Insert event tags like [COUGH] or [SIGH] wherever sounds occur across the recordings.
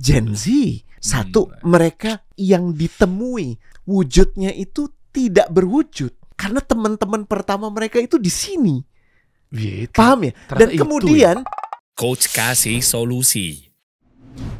Gen Z. Satu, hmm. mereka yang ditemui wujudnya itu tidak berwujud karena teman-teman pertama mereka itu di sini. Ya, itu. Paham ya? Ternyata Dan ya. kemudian ya. coach kasih solusi.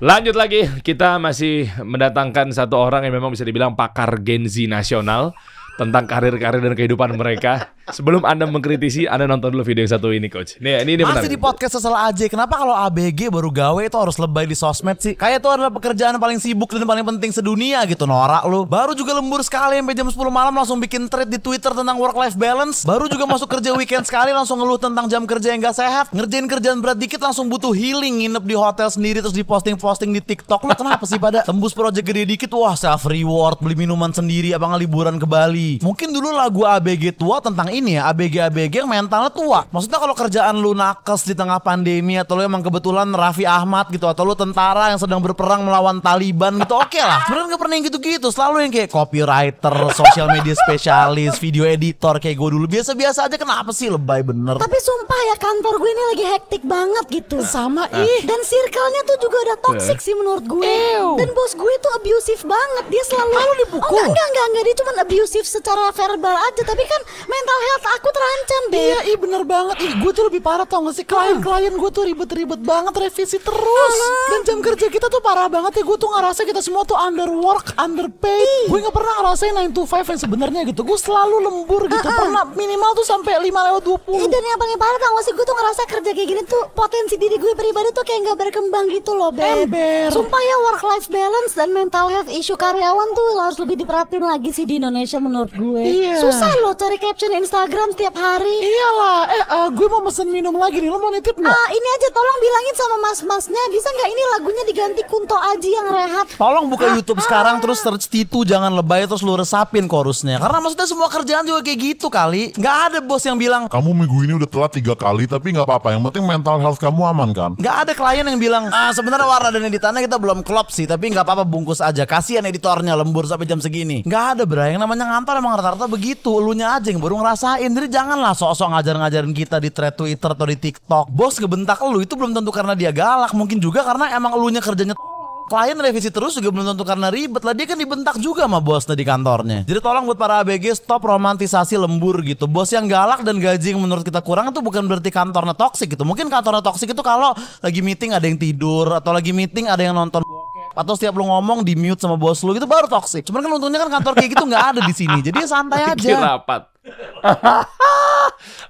Lanjut lagi, kita masih mendatangkan satu orang yang memang bisa dibilang pakar Gen Z nasional tentang karir-karir dan kehidupan mereka. Sebelum Anda mengkritisi, Anda nonton dulu video yang satu ini, Coach. Nih, ini, ini Masih di podcast sesal aja. Kenapa kalau ABG baru gawe itu harus lebay di sosmed sih? Kayak itu adalah pekerjaan paling sibuk dan paling penting sedunia gitu, norak lu. Baru juga lembur sekali sampai jam 10 malam langsung bikin thread di Twitter tentang work-life balance. Baru juga masuk kerja weekend sekali langsung ngeluh tentang jam kerja yang gak sehat. Ngerjain kerjaan berat dikit langsung butuh healing, nginep di hotel sendiri terus diposting-posting di TikTok. Lu kenapa sih pada tembus project gede dikit, wah self reward, beli minuman sendiri, apa liburan ke Bali. Mungkin dulu lagu ABG tua tentang ini ya, ABG-ABG yang mentalnya tua. Maksudnya kalau kerjaan lu nakes di tengah pandemi atau lu emang kebetulan Raffi Ahmad gitu atau lu tentara yang sedang berperang melawan Taliban gitu oke okay lah. Sebenarnya gak pernah yang gitu-gitu, selalu yang kayak copywriter, social media spesialis, video editor kayak gue dulu biasa-biasa aja kenapa sih lebay bener. Tapi sumpah ya kantor gue ini lagi hektik banget gitu. Nah, sama nah. ih. Dan circle-nya tuh juga udah toxic nah. sih menurut gue. Ew. Dan bos gue tuh abusive banget. Dia selalu Lalu dipukul. Oh, enggak, enggak, enggak, enggak. Dia cuma abusive secara verbal aja tapi kan mental health aku terancam deh iya iya bener banget ih gue tuh lebih parah tau gak sih klien-klien gue tuh ribet-ribet banget revisi terus dan jam kerja kita tuh parah banget ya gue tuh ngerasa kita semua tuh underwork underpaid gue nggak pernah ngerasain 9 to 5 yang sebenarnya gitu gue selalu lembur gitu uh -uh. pernah minimal tuh sampai 5 lewat 20 dan yang paling parah tau gak sih gue tuh ngerasa kerja kayak gini tuh potensi diri gue pribadi tuh kayak gak berkembang gitu loh Ben Ember. sumpah ya work life balance dan mental health isu karyawan tuh harus lebih diperhatiin lagi sih di Indonesia menurut menurut gue. Iya. Susah loh cari caption Instagram tiap hari. Iyalah. Eh, uh, gue mau pesen minum lagi nih. Lo mau nitip nggak? Uh, ini aja tolong bilangin sama mas-masnya. Bisa nggak ini lagunya diganti Kunto Aji yang rehat? Tolong buka ah, YouTube ah. sekarang terus search Titu jangan lebay terus lu resapin chorusnya. Karena maksudnya semua kerjaan juga kayak gitu kali. Nggak ada bos yang bilang kamu minggu ini udah telat tiga kali tapi nggak apa-apa. Yang penting mental health kamu aman kan? Nggak ada klien yang bilang ah sebenarnya warna dan editannya kita belum klop sih tapi nggak apa-apa bungkus aja. Kasihan editornya lembur sampai jam segini. Nggak ada bro yang namanya ngantor kenapa emang rata-rata begitu elunya aja yang baru ngerasain jadi janganlah sok-sok ngajar-ngajarin kita di thread Twitter atau di TikTok bos kebentak lu itu belum tentu karena dia galak mungkin juga karena emang elunya kerjanya klien revisi terus juga belum tentu karena ribet lah dia kan dibentak juga sama bosnya di kantornya jadi tolong buat para ABG stop romantisasi lembur gitu bos yang galak dan gaji yang menurut kita kurang itu bukan berarti kantornya toxic gitu mungkin kantornya toxic itu kalau lagi meeting ada yang tidur atau lagi meeting ada yang nonton atau setiap lu ngomong di mute sama bos lu gitu baru toxic. Cuman kan untungnya kan kantor kayak gitu nggak ada di sini. Jadi ya santai aja. Lagi rapat.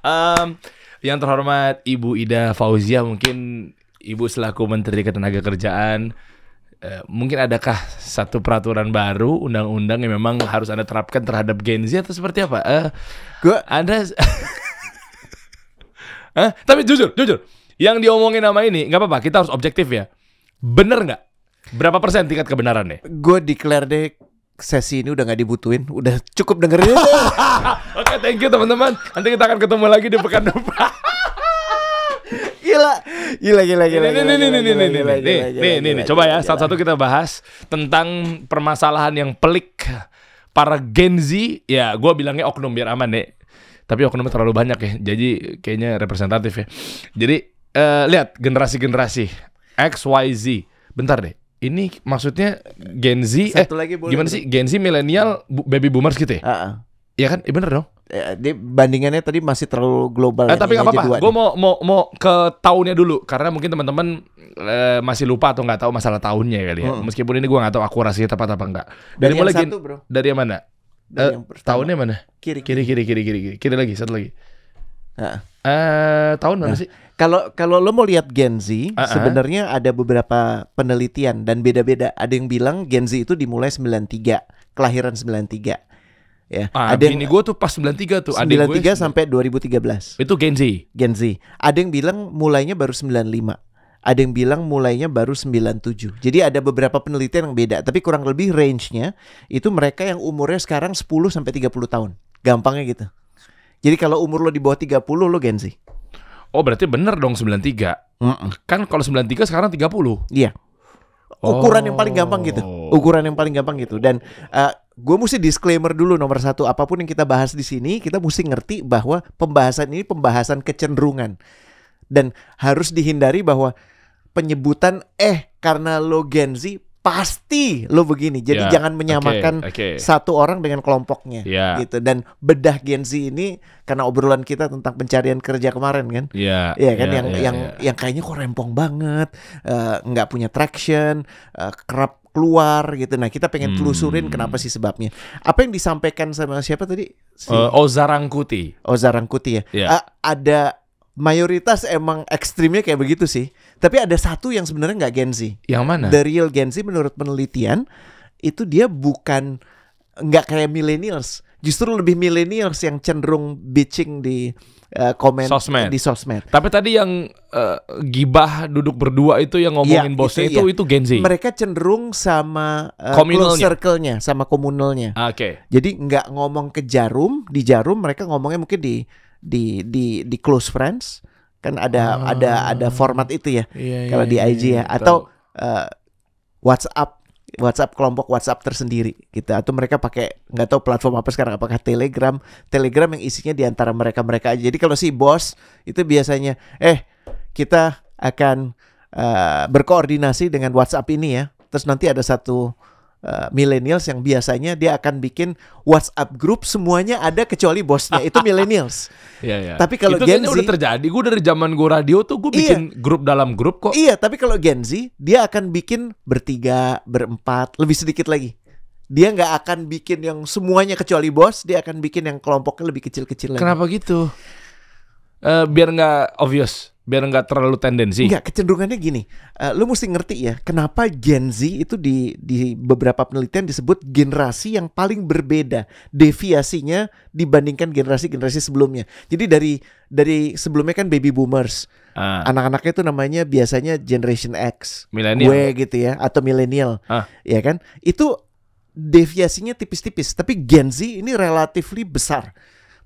um, [LAUGHS] yang terhormat Ibu Ida Fauzia mungkin Ibu selaku Menteri Ketenagakerjaan Uh, eh, mungkin adakah satu peraturan baru undang-undang yang memang harus anda terapkan terhadap Gen Z atau seperti apa? Uh, eh, Gue anda, uh, [LAUGHS] tapi jujur, jujur, yang diomongin nama ini nggak apa-apa, kita harus objektif ya. Bener nggak? Berapa persen tingkat kebenarannya? Gue declare deh sesi ini udah gak dibutuhin, udah cukup dengerin. [LAUGHS] Oke, okay, thank you teman-teman. Nanti kita akan ketemu lagi di pekan depan. gila, gila, gila, gila. Nih, nih, nih, nih, nih, nih. Nih, nih, nih. Coba ya, satu-satu kita bahas tentang permasalahan yang pelik para Gen Z. Ya, gue bilangnya oknum biar aman deh. Tapi oknumnya terlalu banyak ya, jadi kayaknya representatif ya. Jadi uh, lihat generasi-generasi X, Y, Z. Bentar deh, ini maksudnya Gen Z eh lagi boleh gimana sih Gen Z milenial baby boomers gitu ya? Iya uh -uh. kan? Ya bener dong. Eh, dia bandingannya tadi masih terlalu global. Eh, ya, tapi nggak apa-apa. Gue mau mau mau ke tahunnya dulu karena mungkin teman-teman uh, masih lupa atau nggak tahu masalah tahunnya kali ya. Hmm. Meskipun ini gue nggak tahu akurasinya tepat apa enggak. Dari, dari mulai satu, bro. Dari yang mana? Dari eh, yang pertama. tahunnya mana? Kiri kiri kiri kiri kiri kiri, kiri lagi satu lagi. Uh. Uh, tahun mana nah. sih? Kalau kalau lo mau lihat Gen Z, uh -uh. sebenarnya ada beberapa penelitian dan beda-beda. Ada yang bilang Gen Z itu dimulai 93, kelahiran 93. Ya, ah, ada yang, gue tuh pas 93 tuh, 93 gue... sampai 2013. Itu Gen Z. Gen Z. Ada yang bilang mulainya baru 95. Ada yang bilang mulainya baru 97. Jadi ada beberapa penelitian yang beda, tapi kurang lebih range-nya itu mereka yang umurnya sekarang 10 sampai 30 tahun. Gampangnya gitu. Jadi kalau umur lo di bawah 30 lo Gen Z. Oh berarti bener dong 93. Mm -mm. Kan kalau 93 sekarang 30. Iya. Ukuran oh. yang paling gampang gitu. Oh. Ukuran yang paling gampang gitu. Dan uh, eh, gue mesti disclaimer dulu nomor satu apapun yang kita bahas di sini kita mesti ngerti bahwa pembahasan ini pembahasan kecenderungan dan harus dihindari bahwa penyebutan eh karena lo Gen Z pasti lo begini. Jadi yeah. jangan menyamakan okay. Okay. satu orang dengan kelompoknya yeah. gitu. Dan bedah Gen Z ini karena obrolan kita tentang pencarian kerja kemarin kan. Iya. Yeah. Iya kan yeah, yang yeah, yang yeah. yang kayaknya kok rempong banget, eh, nggak uh, punya traction, uh, kerap keluar gitu. Nah, kita pengen hmm. telusurin hmm. kenapa sih sebabnya. Apa yang disampaikan sama siapa tadi? Si... Uh, eh, Ozarangkuti. Ozarangkuti ya. Yeah. Ya. Uh, ada mayoritas emang ekstrimnya kayak begitu sih. Tapi ada satu yang sebenarnya nggak Gen Z. Yang mana? The real Gen Z menurut penelitian itu dia bukan nggak kayak millennials. Justru lebih millennials yang cenderung bitching di uh, komen sosmed. di sosmed. Tapi tadi yang uh, gibah duduk berdua itu yang iya, ngomongin ya, bosnya iya. itu itu, ya. itu Gen Z. Mereka cenderung sama uh, close circle-nya, sama komunalnya. Ah, oke. Okay. Jadi nggak ngomong ke jarum, di jarum mereka ngomongnya mungkin di di di di close friends kan ada ah, ada ada format itu ya iya, iya kalau iya, di IG ya. iya, ya atau uh, WhatsApp WhatsApp kelompok WhatsApp tersendiri gitu atau mereka pakai nggak tahu platform apa sekarang apakah Telegram Telegram yang isinya di antara mereka mereka aja jadi kalau si bos itu biasanya eh kita akan uh, berkoordinasi dengan WhatsApp ini ya terus nanti ada satu Uh, millennials yang biasanya dia akan bikin WhatsApp grup semuanya ada kecuali bosnya itu [LAUGHS] millennials. Iya iya. Tapi kalau Gen Z udah terjadi. Gue dari zaman gue radio tuh gue iya. bikin iya, grup dalam grup kok. Iya, tapi kalau Gen Z dia akan bikin bertiga, berempat, lebih sedikit lagi. Dia nggak akan bikin yang semuanya kecuali bos, dia akan bikin yang kelompoknya lebih kecil-kecil lagi. Kenapa gitu? Uh, biar nggak obvious biar enggak terlalu tendensi. Enggak, kecenderungannya gini. Uh, lu mesti ngerti ya, kenapa Gen Z itu di di beberapa penelitian disebut generasi yang paling berbeda deviasinya dibandingkan generasi-generasi sebelumnya. Jadi dari dari sebelumnya kan baby boomers. Uh. Anak-anaknya itu namanya biasanya generation X, millennial. W gitu ya atau milenial. Uh. Ah. Ya kan? Itu deviasinya tipis-tipis, tapi Gen Z ini relatifly besar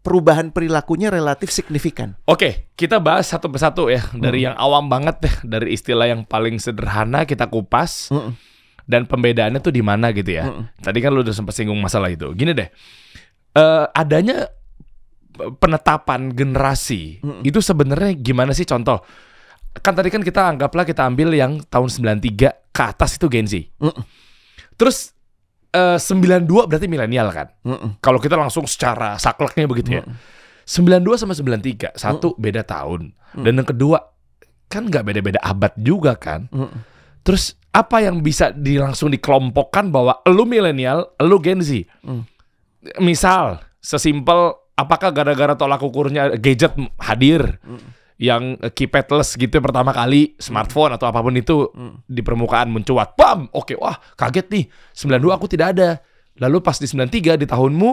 perubahan perilakunya relatif signifikan. Oke, kita bahas satu persatu ya dari hmm. yang awam banget deh, ya. dari istilah yang paling sederhana kita kupas. Hmm. Dan pembedaannya tuh di mana gitu ya? Hmm. Tadi kan lu udah sempat singgung masalah itu. Gini deh. Uh, adanya penetapan generasi hmm. itu sebenarnya gimana sih contoh? Kan tadi kan kita anggaplah kita ambil yang tahun 93 ke atas itu Gen Z. Mm. Terus Eh, sembilan dua berarti milenial kan? Mm -mm. Kalau kita langsung secara sakleknya begitu mm -mm. ya. 92 sama tiga satu mm -mm. beda tahun. Mm -mm. Dan yang kedua kan nggak beda-beda abad juga kan? Mm -mm. Terus apa yang bisa di, langsung dikelompokkan bahwa lu milenial, lu Gen Z? Mm. Misal sesimpel apakah gara-gara tolak ukurnya gadget hadir? Mm yang eh, keypadless gitu pertama kali smartphone atau apapun itu hmm. di permukaan mencuat bam oke wah kaget nih 92 aku tidak ada lalu pas di 93 di tahunmu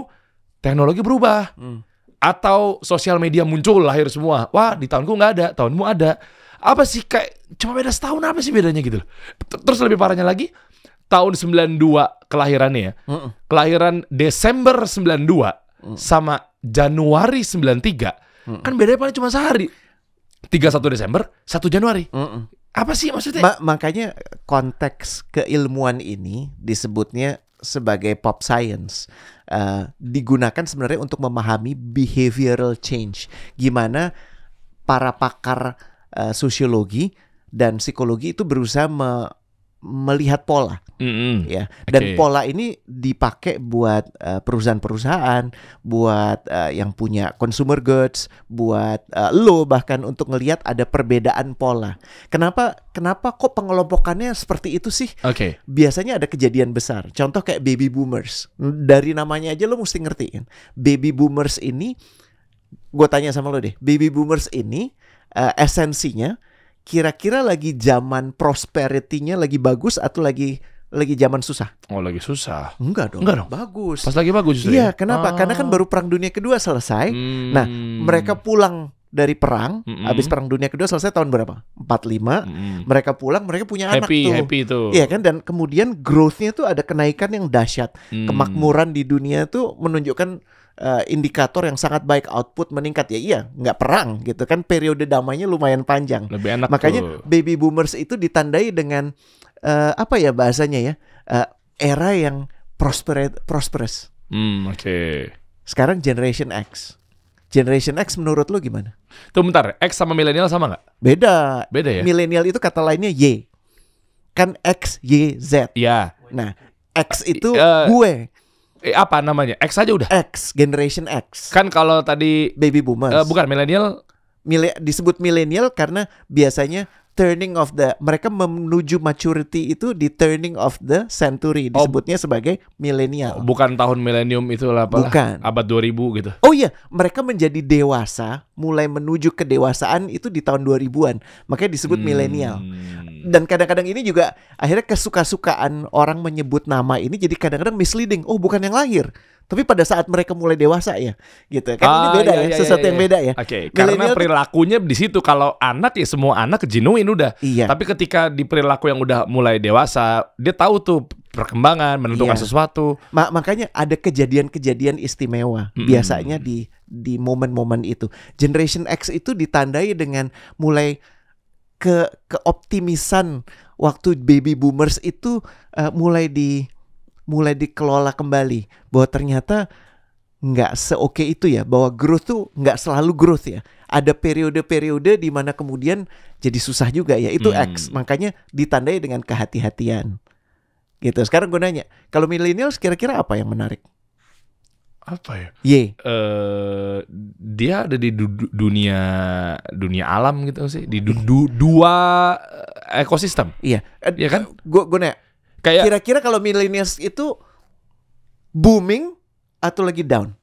teknologi berubah hmm. atau sosial media muncul lahir semua wah di tahunku nggak ada tahunmu ada apa sih kayak cuma beda setahun apa sih bedanya gitu terus lebih parahnya lagi tahun 92 kelahirannya ya hmm. kelahiran Desember 92 hmm. sama Januari 93 tiga kan bedanya paling cuma sehari tiga satu Desember, satu Januari. Mm -mm. Apa sih maksudnya? Ma makanya konteks keilmuan ini disebutnya sebagai pop science uh, digunakan sebenarnya untuk memahami behavioral change gimana para pakar uh, sosiologi dan psikologi itu berusaha melihat pola, mm-hmm. ya. Dan okay. pola ini dipakai buat uh, perusahaan-perusahaan, buat uh, yang punya consumer goods, buat uh, lo bahkan untuk ngelihat ada perbedaan pola. Kenapa? Kenapa kok pengelompokannya seperti itu sih? Oke. Okay. Biasanya ada kejadian besar. Contoh kayak baby boomers. Dari namanya aja lo mesti ngerti kan. Baby boomers ini, gue tanya sama lo deh. Baby boomers ini uh, esensinya kira-kira lagi zaman prosperity-nya lagi bagus atau lagi lagi zaman susah? Oh, lagi susah. Enggak dong. Enggak dong. Bagus. Pas lagi bagus Iya, ya? kenapa? Ah. Karena kan oh. baru perang dunia kedua selesai. Nah, hmm. Nah, mereka pulang dari perang, mm-hmm. habis perang dunia kedua selesai tahun berapa? 45. Mm-hmm. Mereka pulang, mereka punya happy, anak tuh. Happy itu. Iya kan dan kemudian growth-nya tuh ada kenaikan yang dahsyat. Mm. Kemakmuran di dunia tuh menunjukkan uh, indikator yang sangat baik output meningkat ya iya nggak perang gitu kan periode damainya lumayan panjang lebih enak makanya tuh. baby boomers itu ditandai dengan uh, apa ya bahasanya ya uh, era yang prosper prosperous hmm oke okay. sekarang generation X Generation X menurut lo gimana? Tuh bentar, X sama milenial sama nggak? Beda. Beda ya. Milenial itu kata lainnya Y. Kan X, Y, Z. Iya. Nah, X itu uh, gue eh, apa namanya? X aja udah. X, generation X. Kan kalau tadi baby boomers. Uh, bukan milenial. Mil disebut milenial karena biasanya turning of the mereka menuju maturity itu di turning of the century oh. disebutnya oh, sebagai milenial. Bukan tahun milenium itu lah Bukan. abad 2000 gitu. Oh iya, mereka menjadi dewasa, mulai menuju kedewasaan itu di tahun 2000-an. Makanya disebut hmm. milenial. Hmm. dan kadang-kadang ini juga akhirnya kesuka-sukaan orang menyebut nama ini jadi kadang-kadang misleading. Oh, bukan yang lahir. Tapi pada saat mereka mulai dewasa ya, gitu. Kan ah, ini beda iya, ya, iya, sesuatu iya, yang iya. beda ya. Oke, okay, karena perilakunya di situ kalau anak ya semua anak kejenuin udah. Iya. Tapi ketika di perilaku yang udah mulai dewasa, dia tahu tuh perkembangan, menentukan iya. sesuatu. Ma makanya ada kejadian-kejadian istimewa mm -hmm. biasanya di di momen-momen itu. Generation X itu ditandai dengan mulai ke keoptimisan waktu baby boomers itu uh, mulai di mulai dikelola kembali bahwa ternyata nggak seoke itu ya bahwa growth tuh nggak selalu growth ya ada periode-periode di mana kemudian jadi susah juga ya itu hmm. X makanya ditandai dengan kehati-hatian gitu sekarang gue nanya kalau milenial kira-kira apa yang menarik apa ya? Ye. Uh, dia ada di du dunia dunia alam gitu sih, di du iya. du dua eh, ekosistem. Iya. Eh, iya kan? Gue gue nanya. Kayak kira-kira kalau millennials itu booming atau lagi down?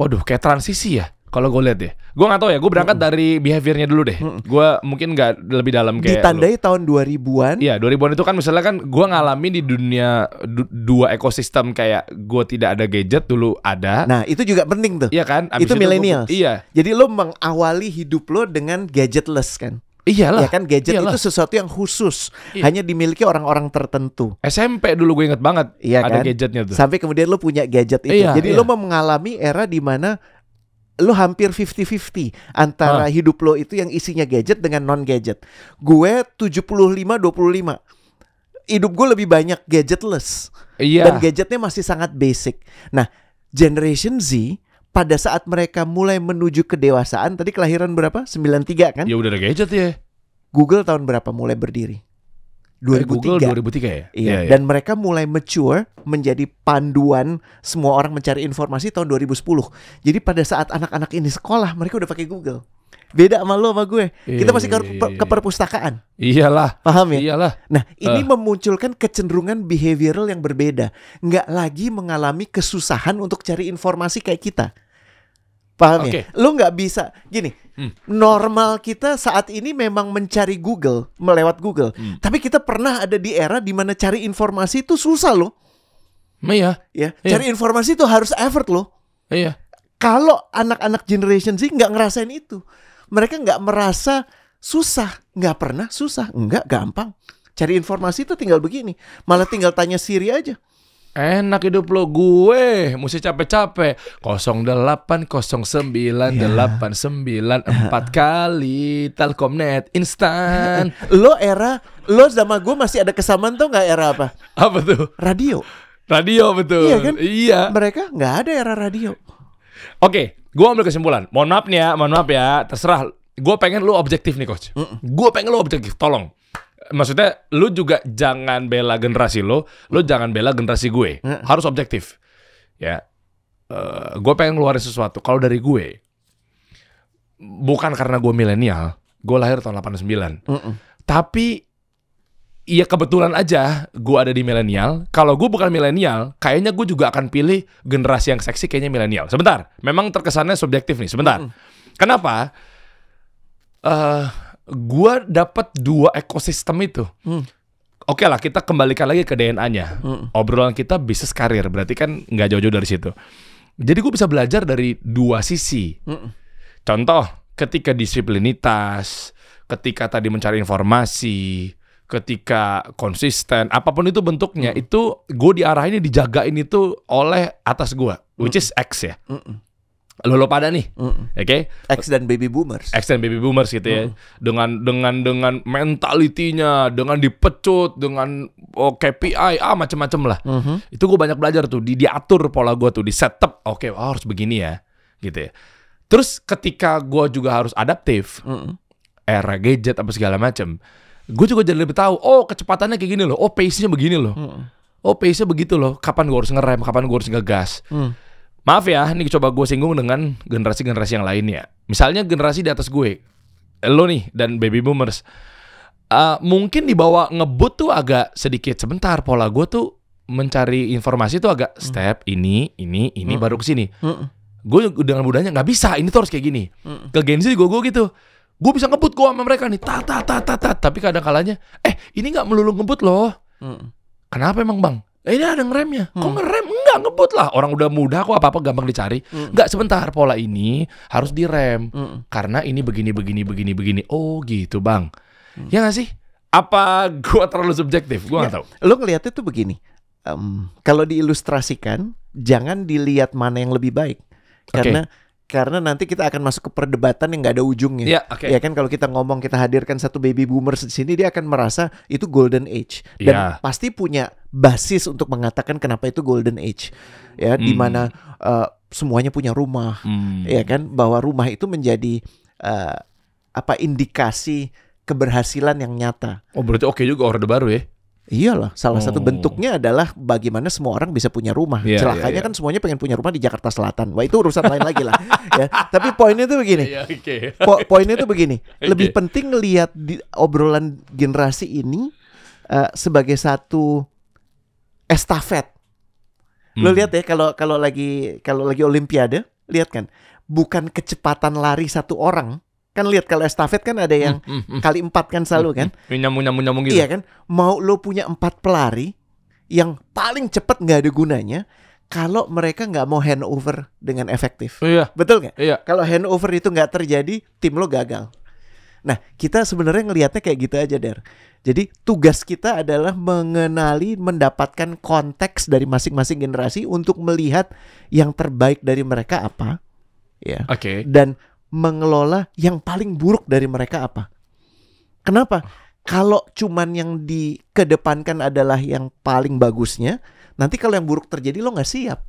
Waduh, kayak transisi ya. Kalau gue lihat deh, gue gak tau ya. Gue berangkat mm -mm. dari behaviornya dulu deh. Mm gue mungkin gak lebih dalam kayak. Ditandai lu. tahun 2000-an. Iya, 2000-an itu kan misalnya kan gue ngalami di dunia du dua ekosistem kayak gue tidak ada gadget dulu ada. Nah itu juga penting tuh. Iya kan. Abis itu, milenial. Iya. Jadi lo mengawali hidup lo dengan gadgetless kan. Iyalah. Ya kan gadget iyalah. itu sesuatu yang khusus, iyalah. hanya dimiliki orang-orang tertentu. SMP dulu gue inget banget iya ada kan? gadgetnya tuh. Sampai kemudian lo punya gadget itu. Iyalah, Jadi iyalah. lo mengalami era di mana lu hampir 50-50 antara ah. hidup lo itu yang isinya gadget dengan non gadget. Gue 75 25. Hidup gue lebih banyak gadgetless. Iya. Dan gadgetnya masih sangat basic. Nah, generation Z pada saat mereka mulai menuju kedewasaan, tadi kelahiran berapa? 93 kan? Ya udah ada gadget ya. Google tahun berapa mulai berdiri? 2003. Google 2003 ya? Iya. Yeah, yeah. Dan mereka mulai mature menjadi panduan semua orang mencari informasi tahun 2010. Jadi pada saat anak-anak ini sekolah, mereka udah pakai Google. Beda sama lo sama gue. Iya, kita masih iya, ke, iya, ke perpustakaan. Iyalah. Paham ya? Iyalah. Nah, ini uh. memunculkan kecenderungan behavioral yang berbeda. Nggak lagi mengalami kesusahan untuk cari informasi kayak kita. Paham okay. ya? Lo nggak bisa. Gini, hmm. normal kita saat ini memang mencari Google melewat Google. Hmm. Tapi kita pernah ada di era di mana cari informasi itu susah loh. Iya. Ya, iya. cari informasi itu harus effort loh. Iya. Kalau anak-anak generation sih nggak ngerasain itu. Mereka nggak merasa susah, nggak pernah susah, nggak gampang. Cari informasi itu tinggal begini, malah tinggal tanya Siri aja. Enak hidup lo gue, mesti capek-capek. 080989894 yeah. kali Telkomnet instan. [LAUGHS] lo era, lo sama gue masih ada kesamaan tuh nggak era apa? Apa tuh? Radio. Radio betul. Iya kan? Iya. Mereka nggak ada era radio. Oke, okay, gue ambil kesimpulan. Mohon maaf nih ya, mohon maaf ya. Terserah. Gue pengen lo objektif nih coach. Mm -mm. Gue pengen lo objektif. Tolong maksudnya lu juga jangan bela generasi lo, lu jangan bela generasi gue. Hmm. Harus objektif. Ya. Uh, eh, gue pengen keluarin sesuatu. Kalau dari gue bukan karena gue milenial, gue lahir tahun 89. Hmm. Tapi Iya kebetulan aja gue ada di milenial. Kalau gue bukan milenial, kayaknya gue juga akan pilih generasi yang seksi kayaknya milenial. Sebentar, memang terkesannya subjektif nih. Sebentar, mm -hmm. kenapa? Uh, gua dapat dua ekosistem itu. Hmm. Oke okay lah, kita kembalikan lagi ke DNA-nya. Hmm. Obrolan kita bisnis karir, berarti kan nggak jauh-jauh dari situ. Jadi gue bisa belajar dari dua sisi. Hmm. Contoh, ketika disiplinitas, ketika tadi mencari informasi, ketika konsisten, apapun itu bentuknya, hmm. itu gue diarahinnya dijagain itu oleh atas gue, which hmm. is X ya. Hmm lo lo pada nih, mm. oke? Okay? X dan baby boomers. X dan baby boomers gitu ya. Dengan dengan dengan mentalitinya, dengan dipecut, dengan oh, KPI, ah macam-macam lah. Mm -hmm. Itu gue banyak belajar tuh, di diatur pola gue tuh, di setup. Oke, okay, oh, harus begini ya, gitu ya. Terus ketika gue juga harus adaptif, mm. era gadget apa segala macam, gue juga jadi lebih tahu. Oh kecepatannya kayak gini loh, oh pace-nya begini loh, mm. oh pace-nya begitu loh. Kapan gue harus ngerem, kapan gue harus ngegas. Mm Maaf ya, ini coba gue singgung dengan generasi-generasi yang lainnya. Misalnya generasi di atas gue, lo nih dan baby boomers. Uh, mungkin dibawa ngebut tuh agak sedikit sebentar pola gue tuh mencari informasi tuh agak hmm. step mm. ini ini ini mm. baru ke sini. Mm. Gue dengan mudahnya nggak bisa, ini tuh harus kayak gini. Mm. Ke Gen Z gue gue gitu. Gue bisa ngebut gue sama mereka nih, ta ta ta ta ta. Tapi kadang kalanya, eh ini nggak melulu ngebut loh. Mm. Kenapa emang bang? Eh, ini ada ngeremnya. mm. Kok hmm. ngerem? nggak ngebut lah orang udah muda kok apa apa gampang dicari mm. sebentar pola ini harus direm mm. karena ini begini begini begini begini oh gitu bang mm. ya nggak sih apa gua terlalu subjektif gua nggak ya, tahu lo ngelihatnya tuh begini um, kalau diilustrasikan jangan dilihat mana yang lebih baik okay. karena nanti kita akan masuk ke perdebatan yang gak ada ujungnya. Yeah, okay. Ya kan kalau kita ngomong kita hadirkan satu baby boomer di sini dia akan merasa itu golden age dan yeah. pasti punya basis untuk mengatakan kenapa itu golden age ya hmm. di mana uh, semuanya punya rumah hmm. ya kan bahwa rumah itu menjadi uh, apa indikasi keberhasilan yang nyata. Oh berarti oke okay juga orde baru ya? Iyalah, salah oh. satu bentuknya adalah bagaimana semua orang bisa punya rumah. Yeah, Celakanya yeah, yeah. kan semuanya pengen punya rumah di Jakarta Selatan. Wah itu urusan lain lagi lah. [LAUGHS] Ya, tapi poinnya tuh begini. Yeah, okay. po poinnya tuh begini. [LAUGHS] Okay. Lebih penting lihat di obrolan generasi ini uh, sebagai satu estafet. Lo hmm. lihat ya kalau kalau lagi kalau lagi olimpiade, lihat kan. Bukan kecepatan lari satu orang. Kan lihat kalau estafet kan ada yang hmm, hmm, hmm. kali empat kan selalu hmm, kan. Nyambung hmm. nyambung nyambung gitu. Iya kan? Mau lo punya empat pelari yang paling cepat nggak ada gunanya kalau mereka nggak mau handover dengan efektif. Iya. Betul nggak? Iya. Kalau handover itu nggak terjadi, tim lo gagal. Nah, kita sebenarnya ngelihatnya kayak gitu aja, Der jadi tugas kita adalah mengenali, mendapatkan konteks dari masing-masing generasi untuk melihat yang terbaik dari mereka apa, ya. Oke. Okay. Dan mengelola yang paling buruk dari mereka apa. Kenapa? Kalau cuman yang dikedepankan adalah yang paling bagusnya, nanti kalau yang buruk terjadi lo nggak siap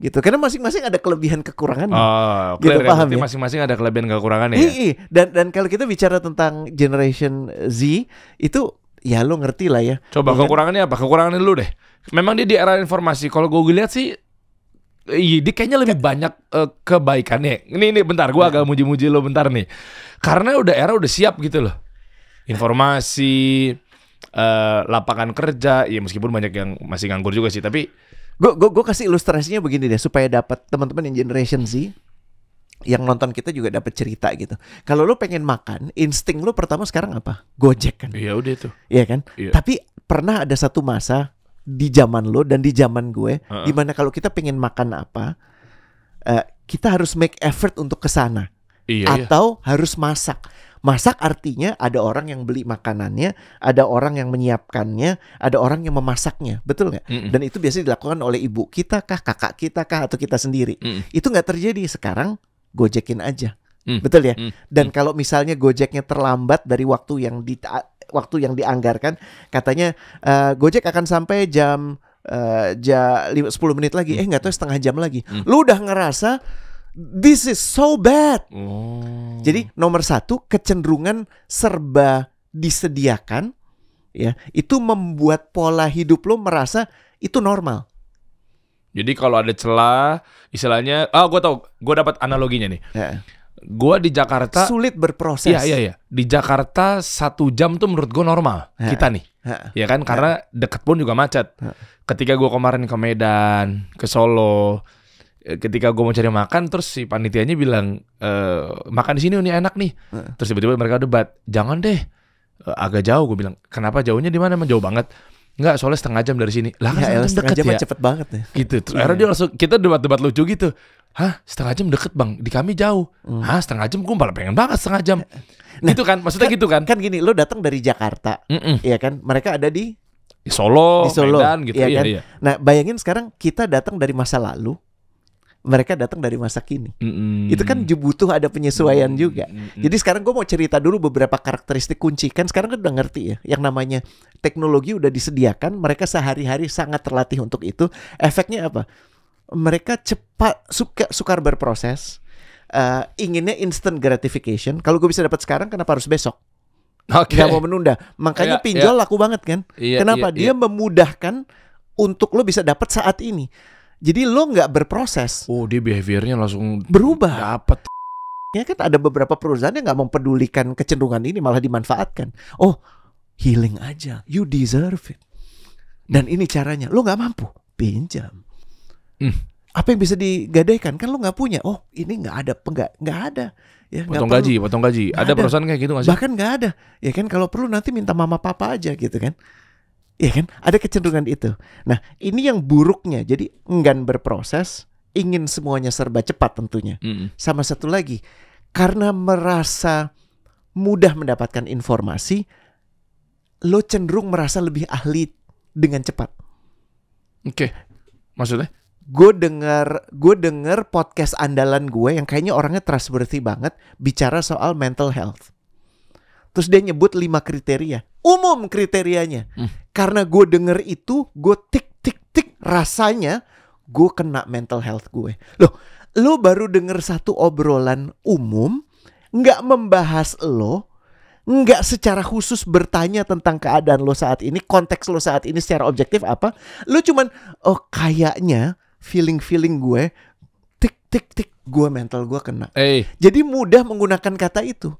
gitu karena masing-masing ada kelebihan kekurangan. oh, gitu, clear, ya. paham ya masing-masing ada kelebihan kekurangan ya? Iya, iya. dan dan kalau kita bicara tentang generation Z itu ya lo ngerti lah ya. Coba Bukan, kekurangannya apa? Kekurangannya lu deh. Memang dia di era informasi. Kalau gue lihat sih Iya, dia kayaknya lebih banyak uh, kebaikannya. Ini ini bentar, gua iya. agak muji-muji lo bentar nih. Karena udah era udah siap gitu loh. Informasi, uh, lapangan kerja, ya meskipun banyak yang masih nganggur juga sih, tapi gue gue kasih ilustrasinya begini deh supaya dapat teman-teman yang generation sih yang nonton kita juga dapat cerita gitu. Kalau lu pengen makan, insting lu pertama sekarang apa? Gojek kan. Iya udah itu. Iya kan? Ya. Tapi pernah ada satu masa di zaman lo dan di zaman gue uh -uh. dimana kalau kita pengen makan apa uh, kita harus make effort untuk ke sana iya, iya. atau iya. harus masak masak artinya ada orang yang beli makanannya ada orang yang menyiapkannya ada orang yang memasaknya betul nggak mm -mm. dan itu biasanya dilakukan oleh ibu kita kah kakak kita kah atau kita sendiri mm -mm. itu nggak terjadi sekarang gojekin aja. Hmm. Betul ya? Hmm. Dan hmm. kalau misalnya Gojeknya terlambat dari waktu yang di waktu yang dianggarkan, katanya uh, Gojek akan sampai jam uh, jam 10 menit lagi. Hmm. Eh nggak tahu setengah jam lagi. Hmm. Lu udah ngerasa this is so bad. Oh. Jadi nomor satu kecenderungan serba disediakan ya, itu membuat pola hidup lu merasa itu normal. Jadi kalau ada celah, istilahnya, ah oh, gue tau, gue dapat analoginya nih. Yeah. Gue di Jakarta sulit berproses. Iya iya iya. Di Jakarta satu jam tuh menurut gue normal yeah. kita nih, yeah. ya iya kan? Ya. Karena yeah. deket pun juga macet. Yeah. Ketika gue kemarin ke Medan, ke Solo, eh, ketika gue mau cari makan, terus si panitianya bilang e, makan di sini ini enak nih. Yeah. Terus tiba-tiba mereka debat, jangan deh eh, agak jauh gue bilang kenapa jauhnya di mana jauh banget Enggak, soalnya setengah jam dari sini. Lah kan ya, setengah, setengah jam ya. cepet banget ya. Gitu. Terus iya. akhirnya dia langsung kita debat-debat lucu gitu. Hah, setengah jam deket bang, di kami jauh. Hmm. Hah, setengah jam gue malah pengen banget setengah jam. Nah, gitu kan, maksudnya kan, gitu kan. Kan gini, lo datang dari Jakarta, mm -mm. kan? Mereka ada di Solo, di Solo, Medan gitu ya kan. iya. Nah, bayangin sekarang kita datang dari masa lalu mereka datang dari masa kini. Mm-hmm. Itu kan butuh ada penyesuaian mm-hmm. juga. Mm-hmm. Jadi sekarang gue mau cerita dulu beberapa karakteristik kunci. Kan sekarang kan udah ngerti ya, yang namanya teknologi udah disediakan, mereka sehari-hari sangat terlatih untuk itu. Efeknya apa? Mereka cepat suka sukar berproses. Uh, inginnya instant gratification. Kalau gue bisa dapat sekarang, kenapa harus besok? Okay. Gak mau menunda. Makanya yeah, pinjol yeah. laku banget kan? Yeah, kenapa? Yeah, yeah. Dia iya. memudahkan untuk lo bisa dapat saat ini jadi lo nggak berproses. Oh, dia behaviornya langsung berubah. Dapat. Ya kan ada beberapa perusahaan yang nggak mempedulikan kecenderungan ini malah dimanfaatkan. Oh, healing aja. You deserve it. Dan ini caranya. Lo nggak mampu, pinjam. Hmm. Apa yang bisa digadaikan? Kan lo nggak punya. Oh, ini nggak ada, nggak nggak ada. Ya, potong gaji, potong gaji. Gak ada, ada perusahaan kayak gitu nggak sih? Bahkan nggak ada. Ya kan kalau perlu nanti minta mama papa aja gitu kan. Iya kan? Ada kecenderungan itu. Nah, ini yang buruknya. Jadi enggan berproses, ingin semuanya serba cepat tentunya. Mm. Sama satu lagi, karena merasa mudah mendapatkan informasi, lo cenderung merasa lebih ahli dengan cepat. Oke. Okay. Maksudnya? Gue denger, gue denger podcast andalan gue yang kayaknya orangnya trustworthy banget bicara soal mental health. Terus dia nyebut lima kriteria. Umum kriterianya. Hmm karena gue denger itu gue tik tik tik rasanya gue kena mental health gue loh lo baru denger satu obrolan umum nggak membahas lo nggak secara khusus bertanya tentang keadaan lo saat ini, konteks lo saat ini secara objektif apa. Lo cuman, oh kayaknya feeling-feeling gue, tik tik tik gue mental gue kena. Hey. Jadi mudah menggunakan kata itu.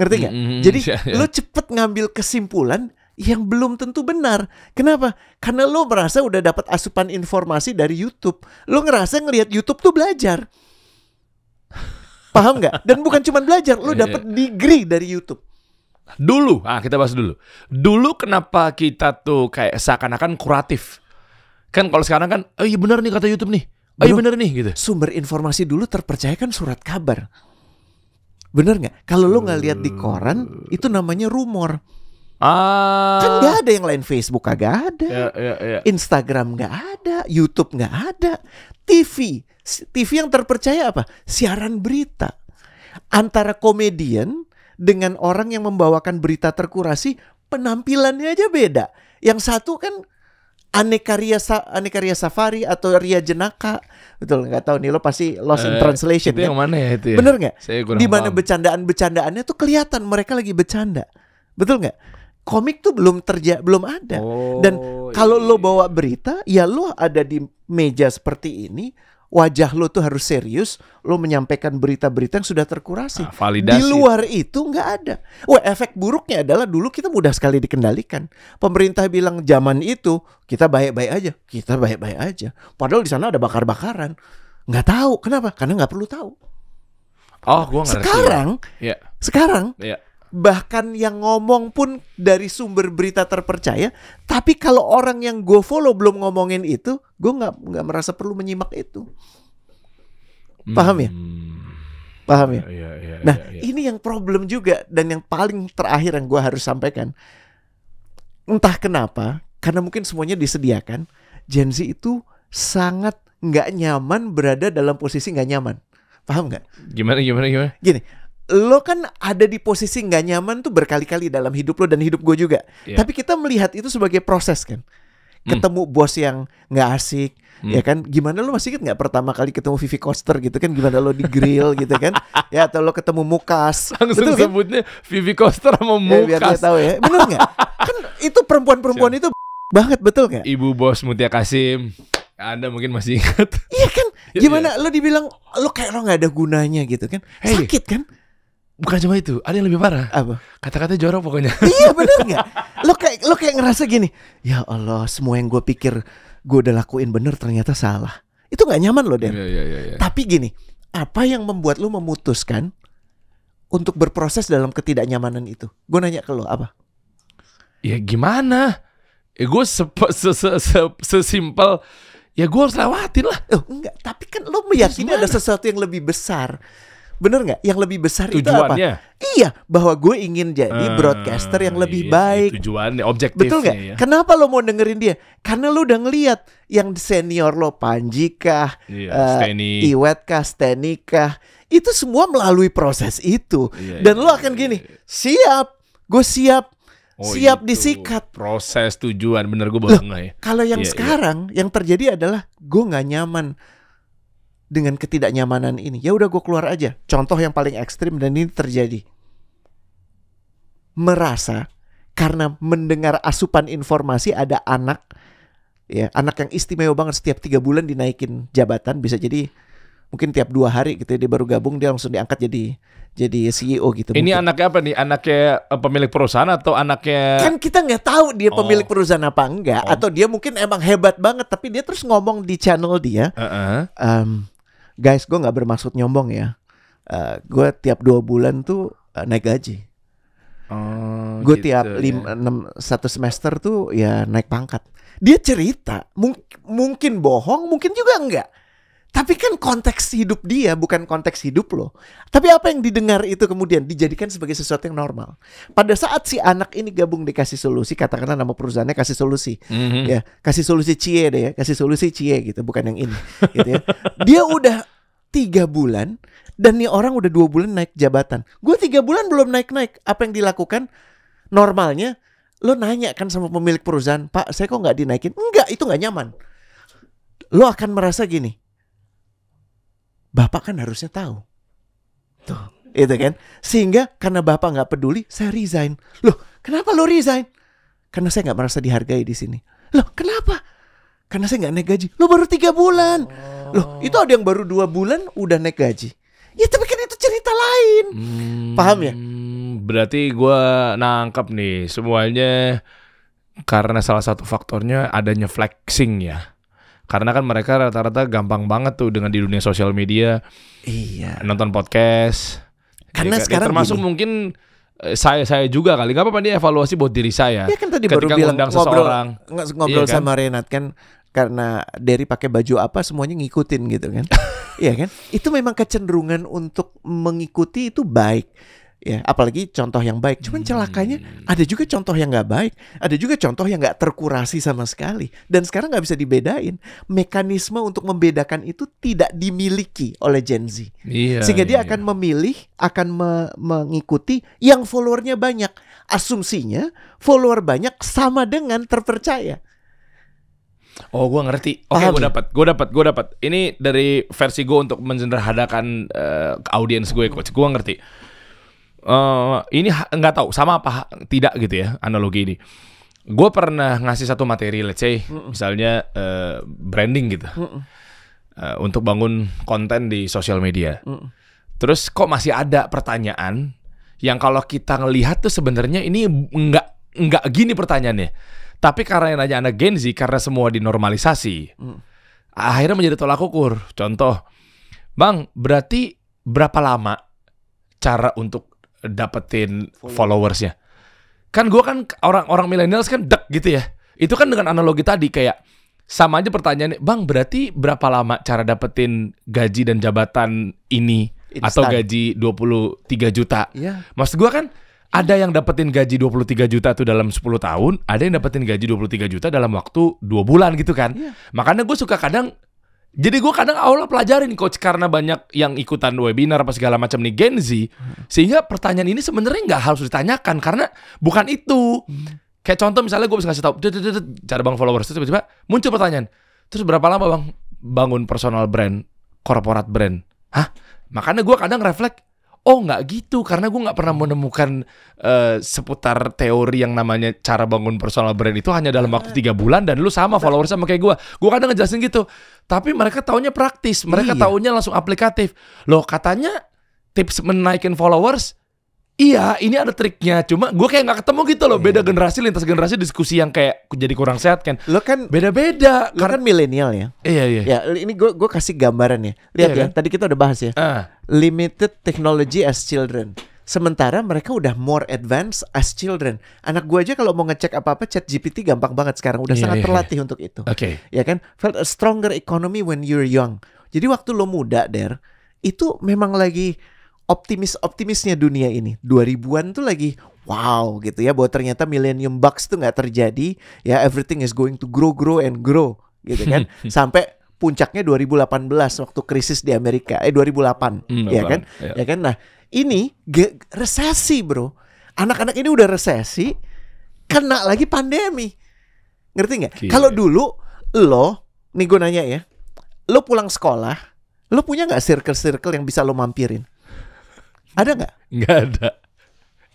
Ngerti nggak? Mm -hmm. Jadi [LAUGHS] yeah, yeah. lo cepet ngambil kesimpulan yang belum tentu benar. Kenapa? Karena lo merasa udah dapat asupan informasi dari YouTube. Lo ngerasa ngelihat YouTube tuh belajar. Paham nggak? Dan bukan cuma belajar, lo iya, iya. dapat degree dari YouTube. Dulu, ah kita bahas dulu. Dulu kenapa kita tuh kayak seakan-akan kuratif? Kan kalau sekarang kan, oh iya benar nih kata YouTube nih. Oh iya benar nih gitu. Sumber informasi dulu terpercaya kan surat kabar. Bener nggak? Kalau lo nggak lihat di koran, itu namanya rumor Ah. Kan gak ada yang lain Facebook kagak ada. Ya, ya, ya. Instagram gak ada, YouTube gak ada. TV, TV yang terpercaya apa? Siaran berita. Antara komedian dengan orang yang membawakan berita terkurasi, penampilannya aja beda. Yang satu kan Anekaria Anekaria Safari atau Ria Jenaka betul nggak tahu nih lo pasti lost in eh, translation eh, itu kan? yang ya. mana ya itu ya? bener nggak di mana bercandaan bercandaannya tuh kelihatan mereka lagi bercanda betul nggak komik tuh belum terja belum ada. Oh, Dan kalau iya, lo iya. bawa berita, ya lo ada di meja seperti ini, wajah lo tuh harus serius, lo menyampaikan berita-berita yang sudah terkurasi. Nah, Di luar itu nggak ada. Wah, efek buruknya adalah dulu kita mudah sekali dikendalikan. Pemerintah bilang zaman itu kita baik-baik aja, kita baik-baik aja. Padahal di sana ada bakar-bakaran. Nggak tahu kenapa? Karena nggak perlu tahu. Oh, gua ngerti. Sekarang, ya. sekarang, ya bahkan yang ngomong pun dari sumber berita terpercaya. Tapi kalau orang yang gue follow belum ngomongin itu, gue nggak nggak merasa perlu menyimak itu. Hmm. Paham ya? Paham ya? Iya, iya, iya, nah, ini yang problem juga dan yang paling terakhir yang gue harus sampaikan. Entah kenapa, karena mungkin semuanya disediakan, Gen Z itu sangat nggak nyaman berada dalam posisi nggak nyaman. Paham nggak? Gimana, gimana, gimana? Gini, lo kan ada di posisi nggak nyaman tuh berkali-kali dalam hidup lo dan hidup gue juga. Yeah. Tapi kita melihat itu sebagai proses kan. Hmm. Ketemu mm. bos yang nggak asik, mm. ya kan? Gimana lo masih inget nggak pertama kali ketemu Vivi Koster gitu kan? Gimana lo di grill [LAUGHS] gitu kan? Ya atau lo ketemu Mukas. [LAUGHS] Langsung Betul, kan? sebutnya kan? Vivi Koster sama Mukas. Ya, biar dia tahu ya. benar nggak? [LAUGHS] kan itu perempuan-perempuan itu banget betul nggak? Ibu bos Mutia Kasim. Anda mungkin masih ingat. Iya kan? Ya, Gimana iya. lo dibilang lo kayak lo nggak ada gunanya gitu kan? Hey. Sakit kan? Bukan cuma itu, ada yang lebih parah. Apa? Kata-kata jorok pokoknya. [LAUGHS] Iya benar nggak? Lo kayak lo kayak ngerasa gini, ya Allah, semua yang gue pikir gue udah lakuin bener ternyata salah. Itu nggak nyaman lo, Den. Iya, iya, iya, iya, Tapi gini, apa yang membuat lo memutuskan untuk berproses dalam ketidaknyamanan itu? Gue nanya ke lo apa? Ya gimana? Ya gue sesimpel se -se -se -se ya gue harus lewatin lah. Oh, enggak, tapi kan lo meyakini ada sesuatu yang lebih besar bener nggak yang lebih besar Tujuannya. itu apa iya bahwa gue ingin jadi hmm, broadcaster yang lebih iya, baik tujuannya objektifnya betul nggak ya. kenapa lo mau dengerin dia karena lo udah ngeliat yang senior lo Panji kah iya, uh, Iwet kah Steny kah itu semua melalui proses itu iya, dan iya, lo akan iya, gini iya. siap gue siap Oh, siap itu. disikat proses tujuan bener gue bangga ya kalau yang yeah, sekarang yeah. yang terjadi adalah gue nggak nyaman dengan ketidaknyamanan ini. Ya udah gue keluar aja. Contoh yang paling ekstrim dan ini terjadi. Merasa karena mendengar asupan informasi ada anak ya anak yang istimewa banget setiap tiga bulan dinaikin jabatan bisa jadi mungkin tiap dua hari gitu ya, dia baru gabung dia langsung diangkat jadi jadi CEO gitu. Ini mungkin. anaknya apa nih? Anaknya eh, pemilik perusahaan atau anaknya? Kan kita nggak tahu dia oh. pemilik perusahaan apa enggak, oh. atau dia mungkin emang hebat banget tapi dia terus ngomong di channel dia. Uh -uh. Um, guys gue nggak bermaksud nyombong ya uh, eh, gue tiap dua bulan tuh uh, naik gaji Oh, gue gitu, tiap ya. lim, enam satu semester tuh ya naik pangkat. Dia cerita, mung, mungkin bohong, mungkin juga enggak. Tapi kan konteks hidup dia bukan konteks hidup loh. Tapi apa yang didengar itu kemudian dijadikan sebagai sesuatu yang normal. Pada saat si anak ini gabung dikasih solusi, katakanlah nama perusahaannya kasih solusi, mm -hmm. ya kasih solusi cie deh, ya, kasih solusi cie gitu, bukan yang ini. gitu ya. Dia udah tiga bulan dan nih orang udah dua bulan naik jabatan. Gue tiga bulan belum naik-naik. Apa yang dilakukan? Normalnya lo nanya kan sama pemilik perusahaan, Pak saya kok nggak dinaikin? Enggak, itu nggak nyaman. Lo akan merasa gini, Bapak kan harusnya tahu. Tuh, itu kan. Sehingga karena Bapak nggak peduli, saya resign. Loh, kenapa lo resign? Karena saya nggak merasa dihargai di sini. Loh, kenapa? Karena saya nggak naik gaji. Lo baru tiga bulan. Oh. Loh, oh. itu ada yang baru dua bulan udah naik gaji. Ya tapi kan itu cerita lain. Hmm, Paham ya? Berarti gue nangkep nih semuanya karena salah satu faktornya adanya flexing ya. Karena kan mereka rata-rata gampang banget tuh dengan di dunia sosial media. Iya. Nonton podcast. Karena ya, sekarang ya, termasuk gini. mungkin eh, saya saya juga kali ngapa apa-apa dia evaluasi buat diri saya. Ya kan tadi Ketika baru bilang ngobrol, ngobrol iya kan? sama Renat kan karena dari pakai baju apa semuanya ngikutin gitu kan. [LAUGHS] Iya kan? Itu memang kecenderungan untuk mengikuti itu baik. Ya, apalagi contoh yang baik. Cuman celakanya hmm. ada juga contoh yang nggak baik, ada juga contoh yang nggak terkurasi sama sekali. Dan sekarang nggak bisa dibedain. Mekanisme untuk membedakan itu tidak dimiliki oleh Gen Z. Iya, Sehingga dia iya. akan iya. memilih, akan me mengikuti yang followernya banyak. Asumsinya follower banyak sama dengan terpercaya. Oh, gue ngerti. Oke, okay, gue dapat, gue dapat, gue dapat. Ini dari versi gue untuk menjenderhadakan uh, eh, audiens gue, coach. Gue ngerti. Uh, ini nggak tahu sama apa tidak gitu ya analogi ini. Gue pernah ngasih satu materi, let's say, mm -mm. misalnya uh, branding gitu, mm -mm. Uh, untuk bangun konten di sosial media. Mm -mm. Terus kok masih ada pertanyaan yang kalau kita ngelihat tuh sebenarnya ini nggak nggak gini pertanyaannya tapi karena yang nanya anak Gen Z karena semua dinormalisasi. Hmm. Akhirnya menjadi tolak ukur. Contoh, Bang, berarti berapa lama cara untuk dapetin followersnya? Kan gue kan orang-orang milenial kan dek gitu ya. Itu kan dengan analogi tadi kayak sama aja pertanyaannya, Bang, berarti berapa lama cara dapetin gaji dan jabatan ini Instant. atau gaji 23 juta? Yeah. Maksud gue kan ada yang dapetin gaji 23 juta tuh dalam 10 tahun, ada yang dapetin gaji 23 juta dalam waktu 2 bulan gitu kan. Yeah. Makanya gue suka kadang jadi gue kadang awalnya pelajarin coach karena banyak yang ikutan webinar apa segala macam nih Gen Z, sehingga pertanyaan ini sebenarnya nggak harus ditanyakan karena bukan itu. Kayak contoh misalnya gue bisa kasih tau, cara bang followers itu tiba-tiba muncul pertanyaan, terus berapa lama bang bangun personal brand, korporat brand? Hah? Makanya gue kadang refleks, oh nggak gitu karena gue nggak pernah menemukan uh, seputar teori yang namanya cara bangun personal brand itu hanya dalam waktu tiga bulan dan lu sama followers sama kayak gue gue kadang ngejelasin gitu tapi mereka taunya praktis mereka iya. taunya langsung aplikatif loh katanya tips menaikin followers Iya, ini ada triknya. Cuma gue kayak nggak ketemu gitu loh. Oh, Beda iya. generasi, lintas generasi diskusi yang kayak jadi kurang sehat kan. Lo kan beda-beda. karena, kan milenial ya. Iya iya. Ya ini gue gue kasih gambaran ya. Lihat iya, ya. Kan? Tadi kita udah bahas ya. Uh. Limited technology as children. Sementara mereka udah more advanced as children. Anak gue aja kalau mau ngecek apa-apa chat GPT gampang banget sekarang. Udah iya, sangat iya, terlatih iya. untuk itu. Oke. Okay. Ya kan. Felt a stronger economy when you're young. Jadi waktu lo muda der, itu memang lagi optimis-optimisnya dunia ini. 2000-an tuh lagi wow gitu ya bahwa ternyata millennium bugs tuh nggak terjadi ya everything is going to grow grow and grow gitu kan [LAUGHS] sampai puncaknya 2018 waktu krisis di Amerika eh 2008 hmm, ya kan ya. ya kan nah ini resesi bro anak-anak ini udah resesi kena lagi pandemi ngerti nggak kalau dulu lo nih gue nanya ya lo pulang sekolah lo punya nggak circle-circle yang bisa lo mampirin ada nggak? Nggak ada.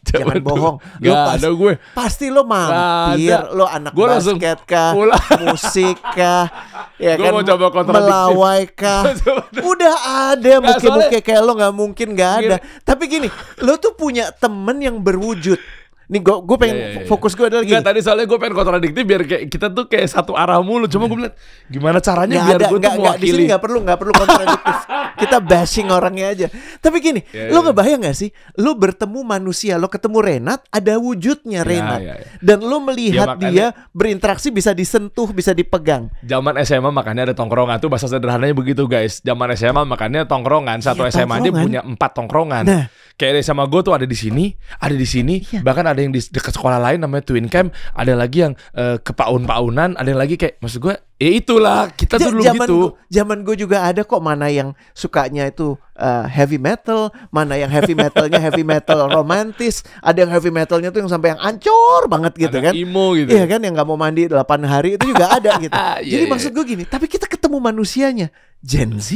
Jangan, Jaman bohong. Lo gak ada gue. Pasti lo mampir, lo anak gue basket kah, [LAUGHS] musik kah, ya gue kan, mau coba melawai kah. Udah ada mungkin mungkin kayak lo nggak mungkin nggak ada. Gini. Tapi gini, lo tuh punya temen yang berwujud. Nih gue gue pengen yeah, yeah, yeah. fokus gue adalah gini. Nggak, tadi soalnya gue pengen kontradiktif biar kayak kita tuh kayak satu arah mulu. Cuma gue bilang gimana caranya nggak biar gue tuh mewakili. Di sini nggak perlu nggak perlu kontradiktif. [LAUGHS] kita bashing orangnya aja. Tapi gini, yeah, lo nggak iya, iya. ngebayang nggak sih? Lo bertemu manusia, lo ketemu Renat, ada wujudnya iya, Renat. Yeah, yeah, yeah. Dan lo melihat yeah, dia berinteraksi bisa disentuh, bisa dipegang. Zaman SMA makanya ada tongkrongan tuh bahasa sederhananya begitu guys. Zaman SMA makanya tongkrongan satu yeah, SMA tongkrongan. dia punya empat tongkrongan. Nah, kayak dari sama gue tuh ada di sini ada di sini iya. bahkan ada yang di dekat sekolah lain namanya twin camp ada lagi yang uh, kepaun-paunan ada yang lagi kayak maksud gue ya itulah kita dulu ja, gitu gua, zaman gue juga ada kok mana yang sukanya itu uh, heavy metal mana yang heavy metalnya heavy metal romantis ada yang heavy metalnya tuh yang sampai yang ancur banget gitu Anak kan emo gitu iya kan yang nggak mau mandi 8 hari itu juga ada [LAUGHS] gitu iya, jadi yeah. maksud iya. gue gini tapi kita ketemu manusianya Gen Z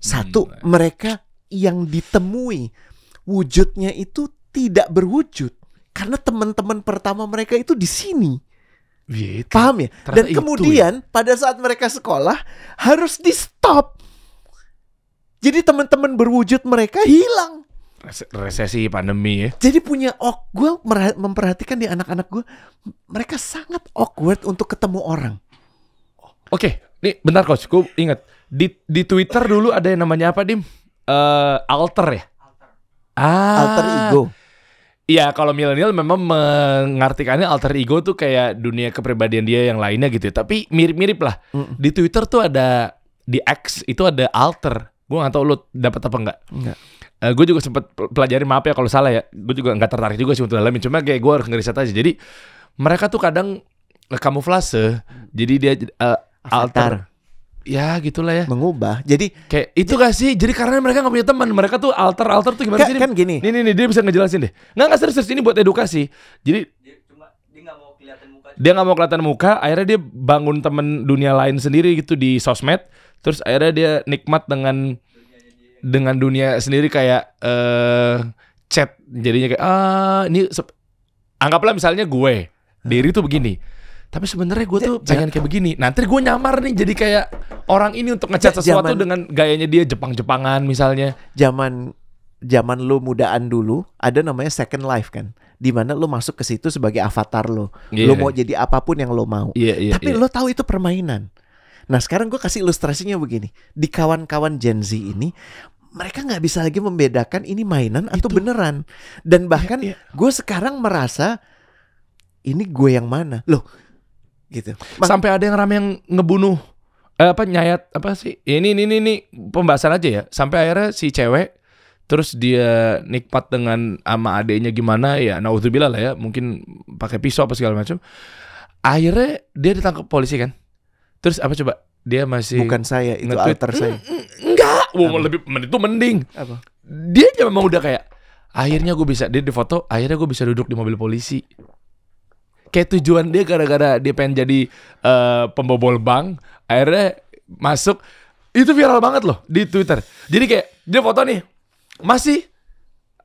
satu hmm. mereka yang ditemui wujudnya itu tidak berwujud karena teman-teman pertama mereka itu di sini. Iya, itu. Paham ya? Ternyata Dan ya. kemudian ya? pada saat mereka sekolah harus di stop. Jadi teman-teman berwujud mereka hilang. resesi pandemi ya. Jadi punya oh, gue memperhatikan di anak-anak gue mereka sangat awkward untuk ketemu orang. Oke, okay. nih bentar coach, gue ingat di di Twitter dulu ada yang namanya apa dim? uh, alter ya? Alter. Ah. Alter ego. Iya, kalau milenial memang mengartikannya alter ego tuh kayak dunia kepribadian dia yang lainnya gitu ya. Tapi mirip-mirip lah. Mm. Di Twitter tuh ada di X itu ada alter. Gue gak tau lu dapet apa enggak. Enggak. Uh, gue juga sempat pelajari maaf ya kalau salah ya. Gue juga nggak tertarik juga sih untuk dalamin. Cuma kayak gue harus ngeriset aja. Jadi mereka tuh kadang kamuflase. Jadi dia uh, alter ya gitulah ya mengubah jadi kayak itu gak sih jadi karena mereka nggak punya teman mereka tuh alter alter tuh gimana kan, sih kan gini nih nih, nih dia bisa ngejelasin deh nggak nggak serius, serius ini buat edukasi jadi dia nggak mau kelihatan muka dia nggak mau kelihatan muka akhirnya dia bangun temen dunia lain sendiri gitu di sosmed terus akhirnya dia nikmat dengan dunia dengan dunia sendiri kayak uh, chat jadinya kayak ah ini anggaplah misalnya gue diri tuh begini tapi sebenarnya gue tuh pengen kayak begini nanti gue nyamar nih jadi kayak orang ini untuk ngecat sesuatu zaman, dengan gayanya dia Jepang-Jepangan misalnya zaman zaman lu mudaan dulu ada namanya second life kan di mana lu masuk ke situ sebagai avatar lo yeah. lu mau jadi apapun yang lu mau yeah, yeah, tapi yeah. lu tahu itu permainan Nah sekarang gue kasih ilustrasinya begini di kawan-kawan Gen Z ini mereka nggak bisa lagi membedakan ini mainan atau itu. beneran dan bahkan yeah, yeah. gue sekarang merasa ini gue yang mana loh gitu. Mas, Sampai ada yang rame yang ngebunuh eh, apa nyayat apa sih? Ya, ini ini ini, ini pembahasan aja ya. Sampai akhirnya si cewek terus dia nikmat dengan ama adiknya gimana ya naudzubillah lah ya mungkin pakai pisau apa segala macam akhirnya dia ditangkap polisi kan terus apa coba dia masih bukan saya itu alter saya mm, mm, mm, enggak mau lebih itu mending apa? dia mau udah kayak akhirnya gue bisa dia di foto akhirnya gue bisa duduk di mobil polisi kayak tujuan dia gara-gara dia pengen jadi uh, pembobol bank akhirnya masuk itu viral banget loh di Twitter jadi kayak dia foto nih masih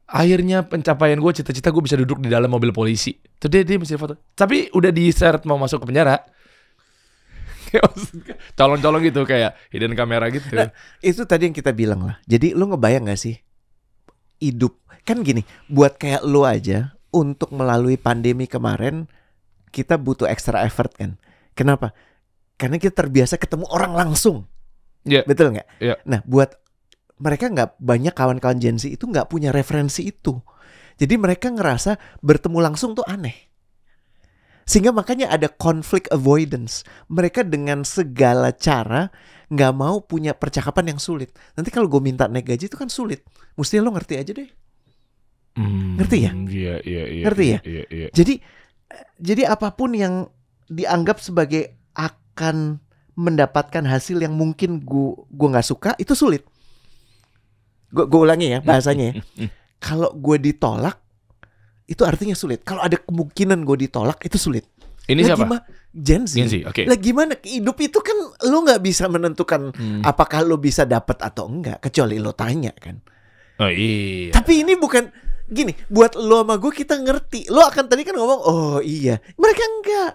akhirnya pencapaian gue cita-cita gue bisa duduk di dalam mobil polisi tuh dia dia masih foto tapi udah di seret mau masuk ke penjara [LAUGHS] colong-colong gitu kayak hidden kamera gitu nah, itu tadi yang kita bilang lah jadi lu ngebayang gak sih hidup kan gini buat kayak lu aja untuk melalui pandemi kemarin kita butuh extra effort kan. Kenapa? Karena kita terbiasa ketemu orang langsung. Yeah. Betul nggak? Yeah. Nah, buat mereka nggak banyak kawan-kawan Gen Z itu nggak punya referensi itu. Jadi mereka ngerasa bertemu langsung tuh aneh. Sehingga makanya ada konflik avoidance. Mereka dengan segala cara nggak mau punya percakapan yang sulit. Nanti kalau gue minta naik gaji itu kan sulit. Mestinya lo ngerti aja deh. Mm, ngerti ya? Iya, iya, iya. Ngerti iya, ya? Iya, iya. Jadi jadi apapun yang dianggap sebagai akan mendapatkan hasil yang mungkin gua gua nggak suka itu sulit. Gue gua ulangi ya bahasanya. Ya. [LAUGHS] Kalau gue ditolak itu artinya sulit. Kalau ada kemungkinan gue ditolak itu sulit. Ini lah siapa? Gimana? Gen Z. Gen Z, Okay. Lah gimana hidup itu kan lo nggak bisa menentukan hmm. apakah lo bisa dapat atau enggak kecuali lo tanya kan. Oh iya. Tapi ini bukan gini buat lo sama gue kita ngerti lo akan tadi kan ngomong oh iya mereka enggak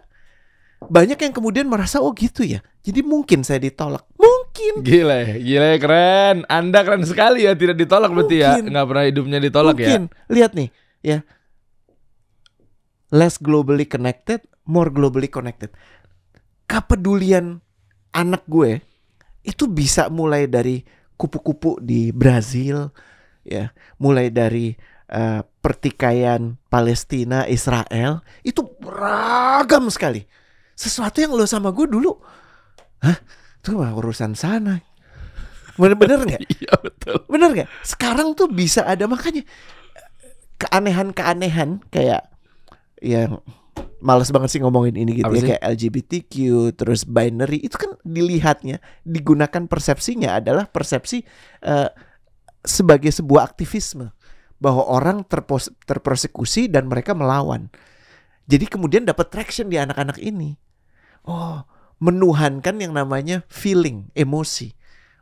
banyak yang kemudian merasa oh gitu ya jadi mungkin saya ditolak mungkin gila ya, gila ya, keren anda keren sekali ya tidak ditolak mungkin. berarti ya nggak pernah hidupnya ditolak ya. mungkin. ya lihat nih ya less globally connected more globally connected kepedulian anak gue itu bisa mulai dari kupu-kupu di Brazil ya mulai dari uh, pertikaian Palestina Israel itu beragam sekali. Sesuatu yang lo sama gue dulu, hah? Itu mah urusan sana. Bener-bener nggak? [LAUGHS] Iya betul. Bener nggak? Sekarang tuh bisa ada makanya eh, keanehan-keanehan kayak yang males banget sih ngomongin ini gitu Apa ya sih? kayak LGBTQ terus binary itu kan dilihatnya digunakan persepsinya adalah persepsi uh, sebagai sebuah aktivisme bahwa orang terpos, terpersekusi dan mereka melawan. Jadi kemudian dapat traction di anak-anak ini. Oh, menuhankan yang namanya feeling, emosi.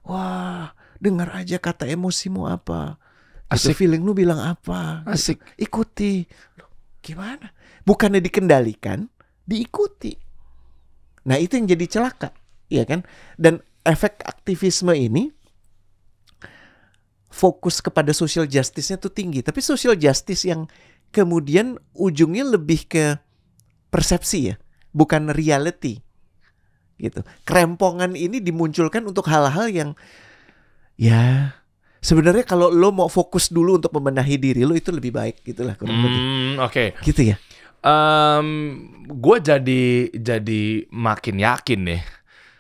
Wah, dengar aja kata emosimu apa. Gitu, Asik. Gitu, feeling lu bilang apa. Asik. Gitu. Ikuti. Loh, gimana? Bukannya dikendalikan, diikuti. Nah itu yang jadi celaka. Iya kan? Dan efek aktivisme ini fokus kepada social justice-nya tuh tinggi. Tapi social justice yang kemudian ujungnya lebih ke persepsi ya, bukan reality. Gitu. Kerempongan ini dimunculkan untuk hal-hal yang ya sebenarnya kalau lo mau fokus dulu untuk membenahi diri lo itu lebih baik gitulah kurang hmm, Oke. Okay. Gitu ya. Um, gue jadi jadi makin yakin nih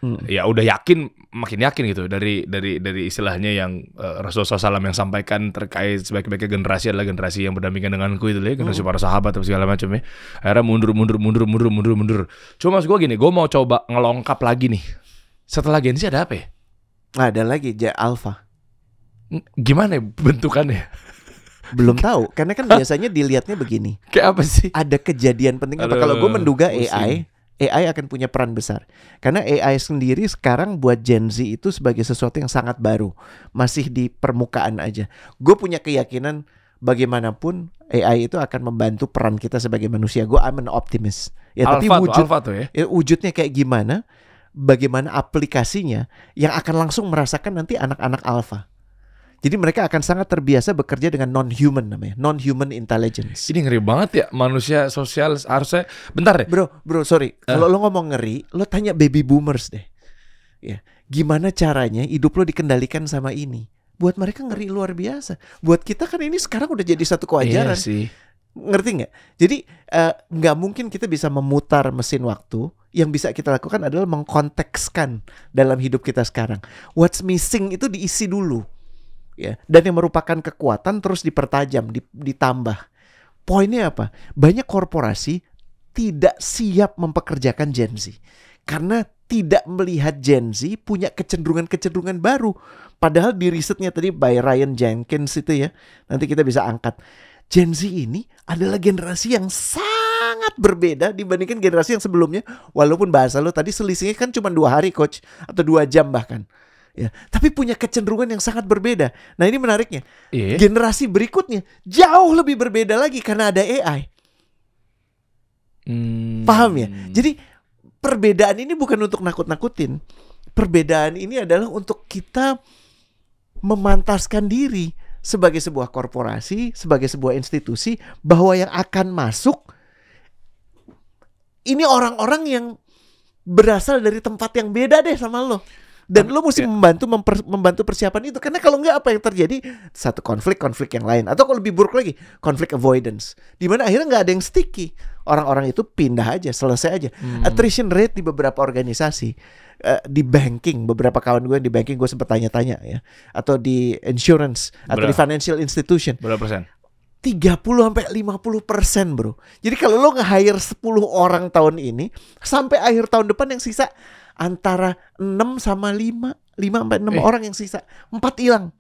Hmm. ya udah yakin makin yakin gitu dari dari dari istilahnya yang uh, Rasulullah SAW yang sampaikan terkait sebaik-baiknya generasi adalah generasi yang berdampingan denganku itu ya generasi hmm. para sahabat atau segala macam ya akhirnya mundur mundur mundur mundur mundur mundur cuma gue gini gue mau coba ngelongkap lagi nih setelah Gen Z ada apa ya? Ada lagi J Alpha. Gimana ya bentukannya? [LAUGHS] Belum tahu, karena kan biasanya dilihatnya begini. Kayak apa sih? Ada kejadian penting apa? Kalau gue menduga AI, AI akan punya peran besar. Karena AI sendiri sekarang buat Gen Z itu sebagai sesuatu yang sangat baru. Masih di permukaan aja. Gue punya keyakinan bagaimanapun AI itu akan membantu peran kita sebagai manusia. Gue aman optimis. optimist. Ya, alpha tapi wujud, tuh, tuh ya. ya. wujudnya kayak gimana, bagaimana aplikasinya yang akan langsung merasakan nanti anak-anak alpha. Jadi mereka akan sangat terbiasa bekerja dengan non-human namanya, non-human intelligence. Ini ngeri banget ya manusia sosial harusnya. Bentar deh. Bro, bro, sorry. Uh. Kalau lo ngomong ngeri, lo tanya baby boomers deh. Ya, gimana caranya hidup lo dikendalikan sama ini? Buat mereka ngeri luar biasa. Buat kita kan ini sekarang udah jadi satu kewajaran. Iya sih. Ngerti nggak? Jadi eh, nggak uh, mungkin kita bisa memutar mesin waktu yang bisa kita lakukan adalah mengkontekskan dalam hidup kita sekarang. What's missing itu diisi dulu ya dan yang merupakan kekuatan terus dipertajam ditambah poinnya apa banyak korporasi tidak siap mempekerjakan Gen Z karena tidak melihat Gen Z punya kecenderungan-kecenderungan baru. Padahal di risetnya tadi by Ryan Jenkins itu ya, nanti kita bisa angkat. Gen Z ini adalah generasi yang sangat berbeda dibandingkan generasi yang sebelumnya. Walaupun bahasa lo tadi selisihnya kan cuma dua hari coach atau dua jam bahkan ya tapi punya kecenderungan yang sangat berbeda nah ini menariknya yeah. generasi berikutnya jauh lebih berbeda lagi karena ada AI hmm. paham ya jadi perbedaan ini bukan untuk nakut-nakutin perbedaan ini adalah untuk kita memantaskan diri sebagai sebuah korporasi sebagai sebuah institusi bahwa yang akan masuk ini orang-orang yang berasal dari tempat yang beda deh sama lo dan lo mesti yeah. membantu memper, membantu persiapan itu karena kalau nggak apa yang terjadi satu konflik konflik yang lain atau kalau lebih buruk lagi konflik avoidance di mana akhirnya nggak ada yang sticky orang-orang itu pindah aja selesai aja hmm. attrition rate di beberapa organisasi uh, di banking beberapa kawan gue di banking gue sempat tanya-tanya ya atau di insurance atau di financial institution berapa persen 30 sampai 50 persen bro. Jadi kalau lo nge-hire 10 orang tahun ini, sampai akhir tahun depan yang sisa antara 6 sama 5, 5 sampai 6 eh. orang yang sisa, 4 hilang.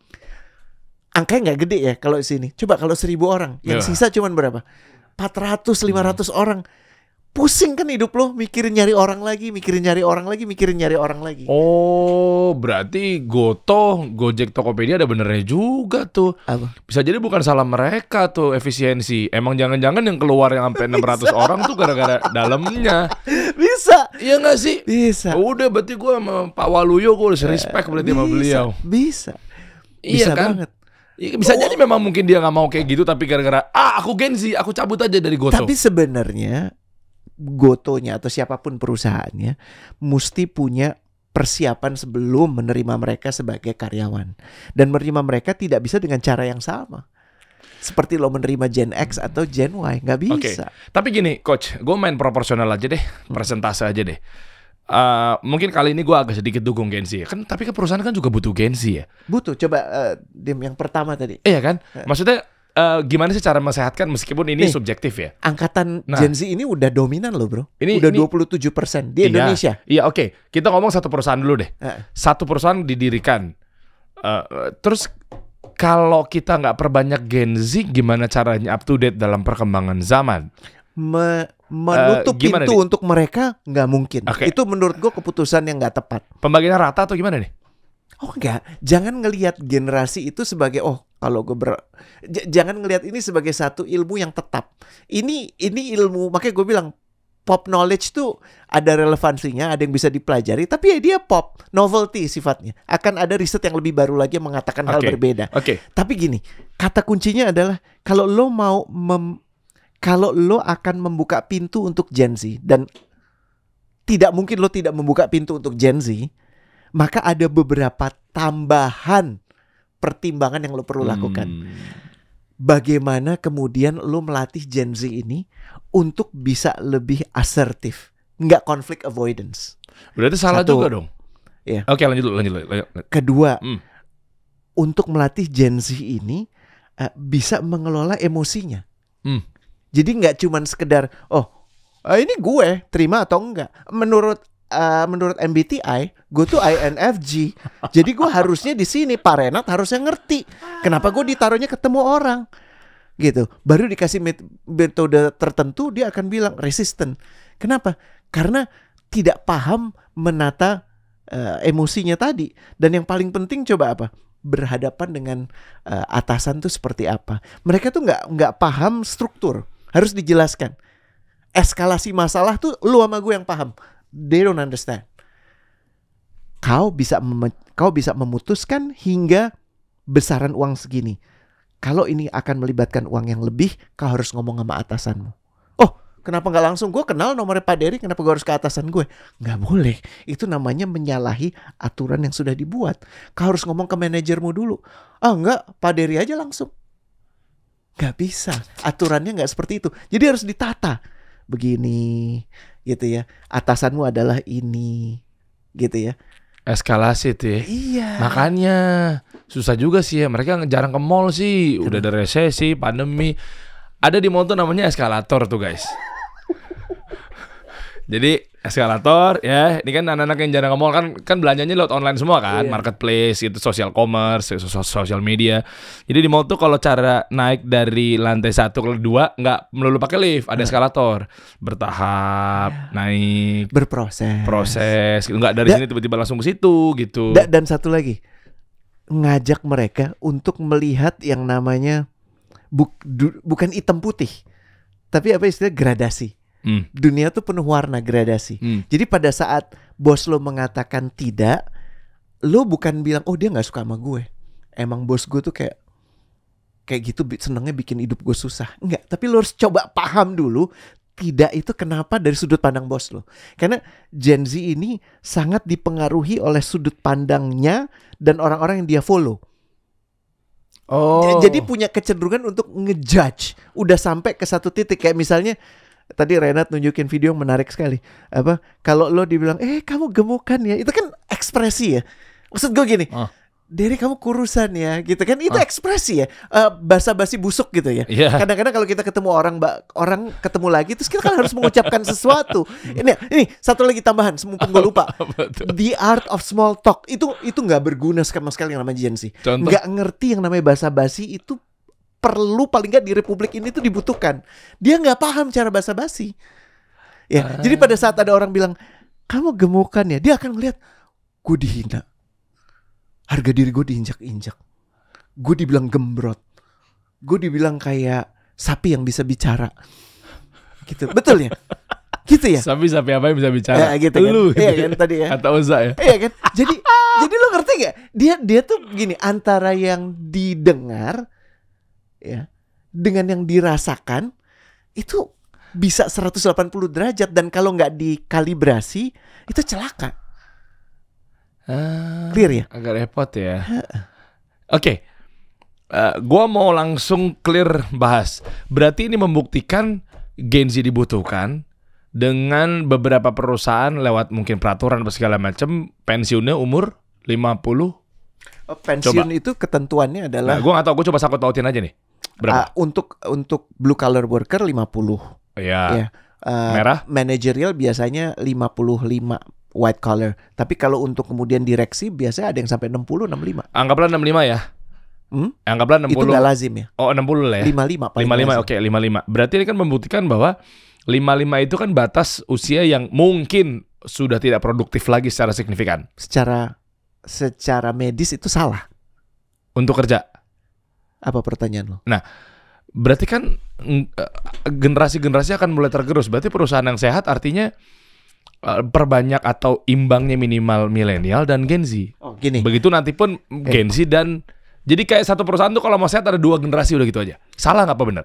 Angkanya nggak gede ya kalau di sini. Coba kalau 1000 orang, yang ya. sisa cuman berapa? 400, 500 hmm. orang. Pusing kan hidup lo mikirin nyari orang lagi, mikirin nyari orang lagi, mikirin nyari orang lagi. Oh, berarti Goto, Gojek Tokopedia ada benernya juga tuh. Apa? Bisa jadi bukan salah mereka tuh efisiensi. Emang jangan-jangan yang keluar yang sampai 600 [LAUGHS] orang tuh gara-gara dalamnya. [LAUGHS] bisa iya gak sih bisa ya udah berarti gue sama Pak Waluyo gue harus respect eh, berarti bisa, sama beliau bisa iya bisa iya kan? banget Ya, bisa jadi oh. memang mungkin dia gak mau kayak gitu tapi gara-gara ah aku Genzi aku cabut aja dari Goto. Tapi sebenarnya Gotonya atau siapapun perusahaannya mesti punya persiapan sebelum menerima mereka sebagai karyawan dan menerima mereka tidak bisa dengan cara yang sama seperti lo menerima Gen X atau Gen Y nggak bisa. Okay. Tapi gini, coach, gue main proporsional aja deh, hmm. persentase aja deh. Uh, mungkin kali ini gue agak sedikit dukung Gen Z ya. Kan tapi ke perusahaan kan juga butuh Gen Z ya. Butuh. Coba uh, dim yang pertama tadi. Iya kan? Eh. Maksudnya Uh, gimana sih cara mesehatkan? meskipun ini Nih, subjektif ya? Angkatan nah, Gen Z ini udah dominan loh bro. Ini udah dua puluh tujuh persen di iya, Indonesia. Iya oke. Okay. Kita ngomong satu perusahaan dulu deh. Uh. Satu perusahaan didirikan. Uh, terus kalau kita nggak perbanyak Gen Z, gimana caranya up to date dalam perkembangan zaman? Me menutup uh, pintu nih? untuk mereka nggak mungkin. Okay. Itu menurut gue keputusan yang nggak tepat. Pembagian rata atau gimana nih? Oh enggak, jangan ngelihat generasi itu sebagai oh kalau gue ber jangan ngelihat ini sebagai satu ilmu yang tetap. Ini ini ilmu makanya gue bilang pop knowledge tuh ada relevansinya, ada yang bisa dipelajari, tapi ya dia pop, novelty sifatnya. Akan ada riset yang lebih baru lagi yang mengatakan okay. hal berbeda. Oke. Okay. Tapi gini, kata kuncinya adalah kalau lo mau mem kalau lo akan membuka pintu untuk Gen Z dan tidak mungkin lo tidak membuka pintu untuk Gen Z, maka ada beberapa tambahan pertimbangan yang lo perlu lakukan. Hmm. Bagaimana kemudian lo melatih Gen Z ini untuk bisa lebih asertif, nggak konflik avoidance. Berarti salah Satu, juga dong. Ya. Oke, lanjut dulu, lanjut, lanjut. Kedua, hmm. untuk melatih Gen Z ini uh, bisa mengelola emosinya. Hmm. Jadi nggak cuman sekedar oh eh, ini gue terima atau enggak. Menurut uh, menurut MBTI, gue tuh INFJ. Jadi gue harusnya di sini Pak Renat harusnya ngerti kenapa gue ditaruhnya ketemu orang gitu. Baru dikasih metode tertentu dia akan bilang resisten. Kenapa? Karena tidak paham menata uh, emosinya tadi. Dan yang paling penting coba apa? Berhadapan dengan uh, atasan tuh seperti apa? Mereka tuh nggak nggak paham struktur. Harus dijelaskan. Eskalasi masalah tuh lu sama gue yang paham. They don't understand. Kau bisa kau bisa memutuskan hingga besaran uang segini kalau ini akan melibatkan uang yang lebih, kau harus ngomong sama atasanmu. Oh, kenapa nggak langsung? Gue kenal nomornya Pak Dery, kenapa gue harus ke atasan gue? Nggak boleh. Itu namanya menyalahi aturan yang sudah dibuat. Kau harus ngomong ke manajermu dulu. Ah nggak, Pak Dery aja langsung. Nggak bisa. Aturannya nggak seperti itu. Jadi harus ditata. Begini, gitu ya. Atasanmu adalah ini, gitu ya eskalasi tuh ya. Iya. Makanya susah juga sih ya. Mereka jarang ke mall sih. Udah iya. ada resesi, pandemi. Ada di motor namanya eskalator tuh guys. [LAUGHS] Jadi eskalator ya ini kan anak-anak yang jarang ke mall kan kan belanjanya lewat online semua kan yeah. marketplace itu social commerce social media jadi di mall tuh kalau cara naik dari lantai satu ke dua nggak melulu pakai lift ada nah. eskalator bertahap yeah. naik berproses proses Enggak gitu. nggak dari da, sini tiba-tiba langsung ke situ gitu da, dan satu lagi ngajak mereka untuk melihat yang namanya buk, bukan item putih tapi apa istilah gradasi Mm. Dunia tuh penuh warna gradasi. Mm. Jadi pada saat bos lo mengatakan tidak, lo bukan bilang oh dia nggak suka sama gue. Emang bos gue tuh kayak kayak gitu senengnya bikin hidup gue susah. Enggak, tapi lo harus coba paham dulu tidak itu kenapa dari sudut pandang bos lo. Karena Gen Z ini sangat dipengaruhi oleh sudut pandangnya dan orang-orang yang dia follow. Oh. Jadi punya kecenderungan untuk ngejudge. Udah sampai ke satu titik kayak misalnya tadi Renat nunjukin video yang menarik sekali. Apa kalau lo dibilang, "Eh, kamu gemukan ya." Itu kan ekspresi ya. Maksud gue gini. Oh. Ah. Dari kamu kurusan ya, gitu kan? Itu oh. ekspresi ya, uh, basa-basi busuk gitu ya. Yeah. Kadang-kadang kalau kita ketemu orang, mbak, orang ketemu lagi, terus kita kan harus mengucapkan sesuatu. Ini, ini satu lagi tambahan, mumpung gue lupa. [LAUGHS] The art of small talk itu itu nggak berguna sama sekali yang namanya Gen Z. Nggak ngerti yang namanya basa-basi itu perlu paling nggak di republik ini tuh dibutuhkan. Dia nggak paham cara bahasa basi. Ya, uh. jadi pada saat ada orang bilang kamu gemukan ya, dia akan melihat gue dihina, harga diri gue diinjak-injak, gue dibilang gembrot, gue dibilang kayak sapi yang bisa bicara, gitu, betul ya? gitu ya sapi sapi apa yang bisa bicara ya, gitu kan. lu gitu. Iya kan? kan tadi ya kata Uza ya iya kan jadi jadi lo ngerti gak dia dia tuh gini antara yang didengar ya dengan yang dirasakan itu bisa 180 derajat dan kalau nggak dikalibrasi itu celaka. Uh, clear ya? Agak repot ya. Oke, okay. uh, eh, gua mau langsung clear bahas. Berarti ini membuktikan Gen Z dibutuhkan dengan beberapa perusahaan lewat mungkin peraturan atau segala macam pensiunnya umur 50 Oh, pensiun coba. itu ketentuannya adalah. Nah, gue nggak tau, gue coba sakut tautin aja nih. Berapa? Uh, untuk untuk blue collar worker 50. Iya. Yeah. Iya. Uh, Merah? Managerial biasanya 55 white collar. Tapi kalau untuk kemudian direksi biasanya ada yang sampai 60, 65. Anggaplah 65 ya. Hmm? Anggaplah 60. Itu gak lazim ya. Oh, 60 lah ya. 55 paling 55. Oke, okay, 55. Berarti ini kan membuktikan bahwa 55 itu kan batas usia yang mungkin sudah tidak produktif lagi secara signifikan. Secara secara medis itu salah. Untuk kerja apa pertanyaan lo? Nah, berarti kan eh, generasi-generasi akan mulai tergerus. Berarti perusahaan yang sehat artinya eh, perbanyak atau imbangnya minimal milenial dan Gen Z. Oh, gini. Begitu nanti pun eh. Gen Z dan jadi kayak satu perusahaan tuh kalau mau sehat ada dua generasi udah gitu aja. Salah nggak apa benar?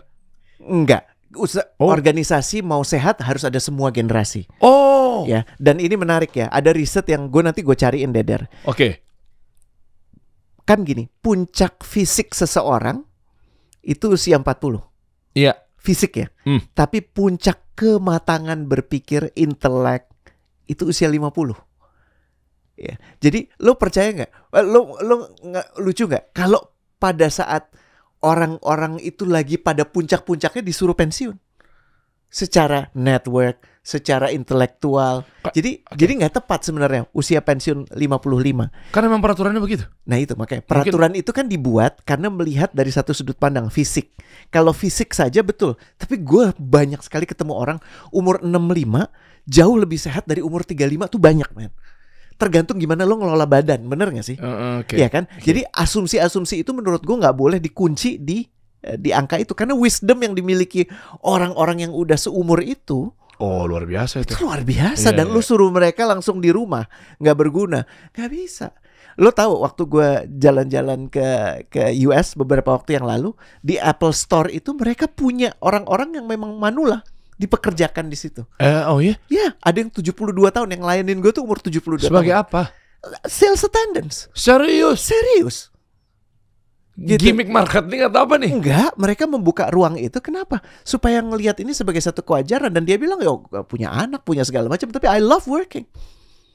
Enggak. Usa oh. Organisasi mau sehat harus ada semua generasi. Oh. Ya, dan ini menarik ya. Ada riset yang gue nanti gue cariin Deder. Oke. Okay kan gini, puncak fisik seseorang itu usia 40. Iya. Fisik ya. Mm. Tapi puncak kematangan berpikir intelek itu usia 50. Ya. Jadi lo percaya nggak? Eh, lo lo gak, lucu nggak? Kalau pada saat orang-orang itu lagi pada puncak-puncaknya disuruh pensiun secara network, secara intelektual. Ka jadi okay. jadi nggak tepat sebenarnya usia pensiun 55. Karena memang peraturannya begitu. Nah, itu makanya peraturan Mungkin. itu kan dibuat karena melihat dari satu sudut pandang fisik. Kalau fisik saja betul, tapi gue banyak sekali ketemu orang umur 65 jauh lebih sehat dari umur 35 tuh banyak, men tergantung gimana lo ngelola badan, bener gak sih? Uh, eh, eh, okay. Ya kan? Okay. Jadi asumsi-asumsi itu menurut gue nggak boleh dikunci di eh, di angka itu karena wisdom yang dimiliki orang-orang yang udah seumur itu Oh luar biasa itu. Itu luar biasa yeah, dan yeah. lu iya. suruh mereka langsung di rumah nggak berguna nggak bisa. Lo tahu waktu gue jalan-jalan ke ke US beberapa waktu yang lalu di Apple Store itu mereka punya orang-orang yang memang manula dipekerjakan di situ. Uh, oh iya? Yeah? Ya, ada yang 72 tahun yang layanin gue tuh umur 72 Sebagai tahun. Sebagai apa? Sales attendance. Serius? Serius gitu. gimmick marketing atau apa nih? Enggak, mereka membuka ruang itu kenapa? Supaya ngelihat ini sebagai satu kewajaran dan dia bilang ya punya anak, punya segala macam tapi I love working.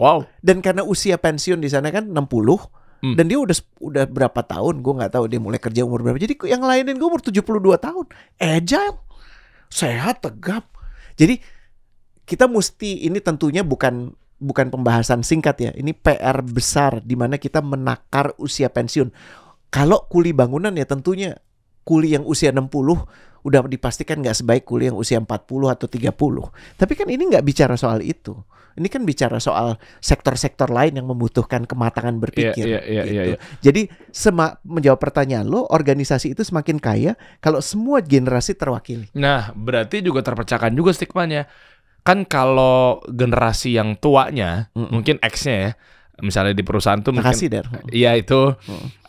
Wow. Dan karena usia pensiun di sana kan 60 hmm. dan dia udah udah berapa tahun gue nggak tahu dia mulai kerja umur berapa. Jadi yang lainin gue umur 72 tahun. Agile. Sehat, tegap. Jadi kita mesti ini tentunya bukan bukan pembahasan singkat ya. Ini PR besar di mana kita menakar usia pensiun kalau kuli bangunan ya tentunya kuli yang usia 60 udah dipastikan nggak sebaik kuli yang usia 40 atau 30. Tapi kan ini nggak bicara soal itu. Ini kan bicara soal sektor-sektor lain yang membutuhkan kematangan iya, berpikir. Yeah, yeah, yeah, gitu. yeah, yeah. Jadi sema menjawab pertanyaan lo, organisasi itu semakin kaya kalau semua generasi terwakili. Nah, berarti juga terpecahkan juga stigmanya. Kan kalau generasi yang tuanya, mm -hmm. mungkin X-nya ya, misalnya di perusahaan tuh Makasih, mungkin, Der. Iya itu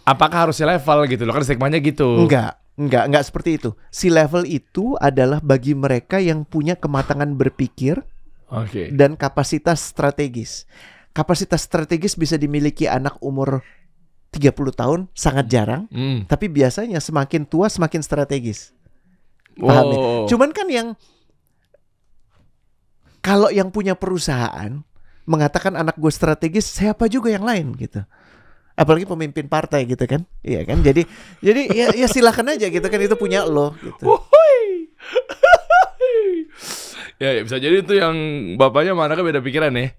apakah harus si level gitu loh kan stigmanya gitu enggak enggak enggak seperti itu si level itu adalah bagi mereka yang punya kematangan berpikir okay. dan kapasitas strategis kapasitas strategis bisa dimiliki anak umur 30 tahun sangat jarang mm. tapi biasanya semakin tua semakin strategis paham ya? wow. cuman kan yang kalau yang punya perusahaan mengatakan anak gue strategis siapa juga yang lain gitu apalagi pemimpin partai gitu kan iya kan jadi jadi ya, ya silahkan aja gitu kan itu punya lo gitu [LAUGHS] ya, ya bisa jadi itu yang bapaknya mana kan beda pikiran ya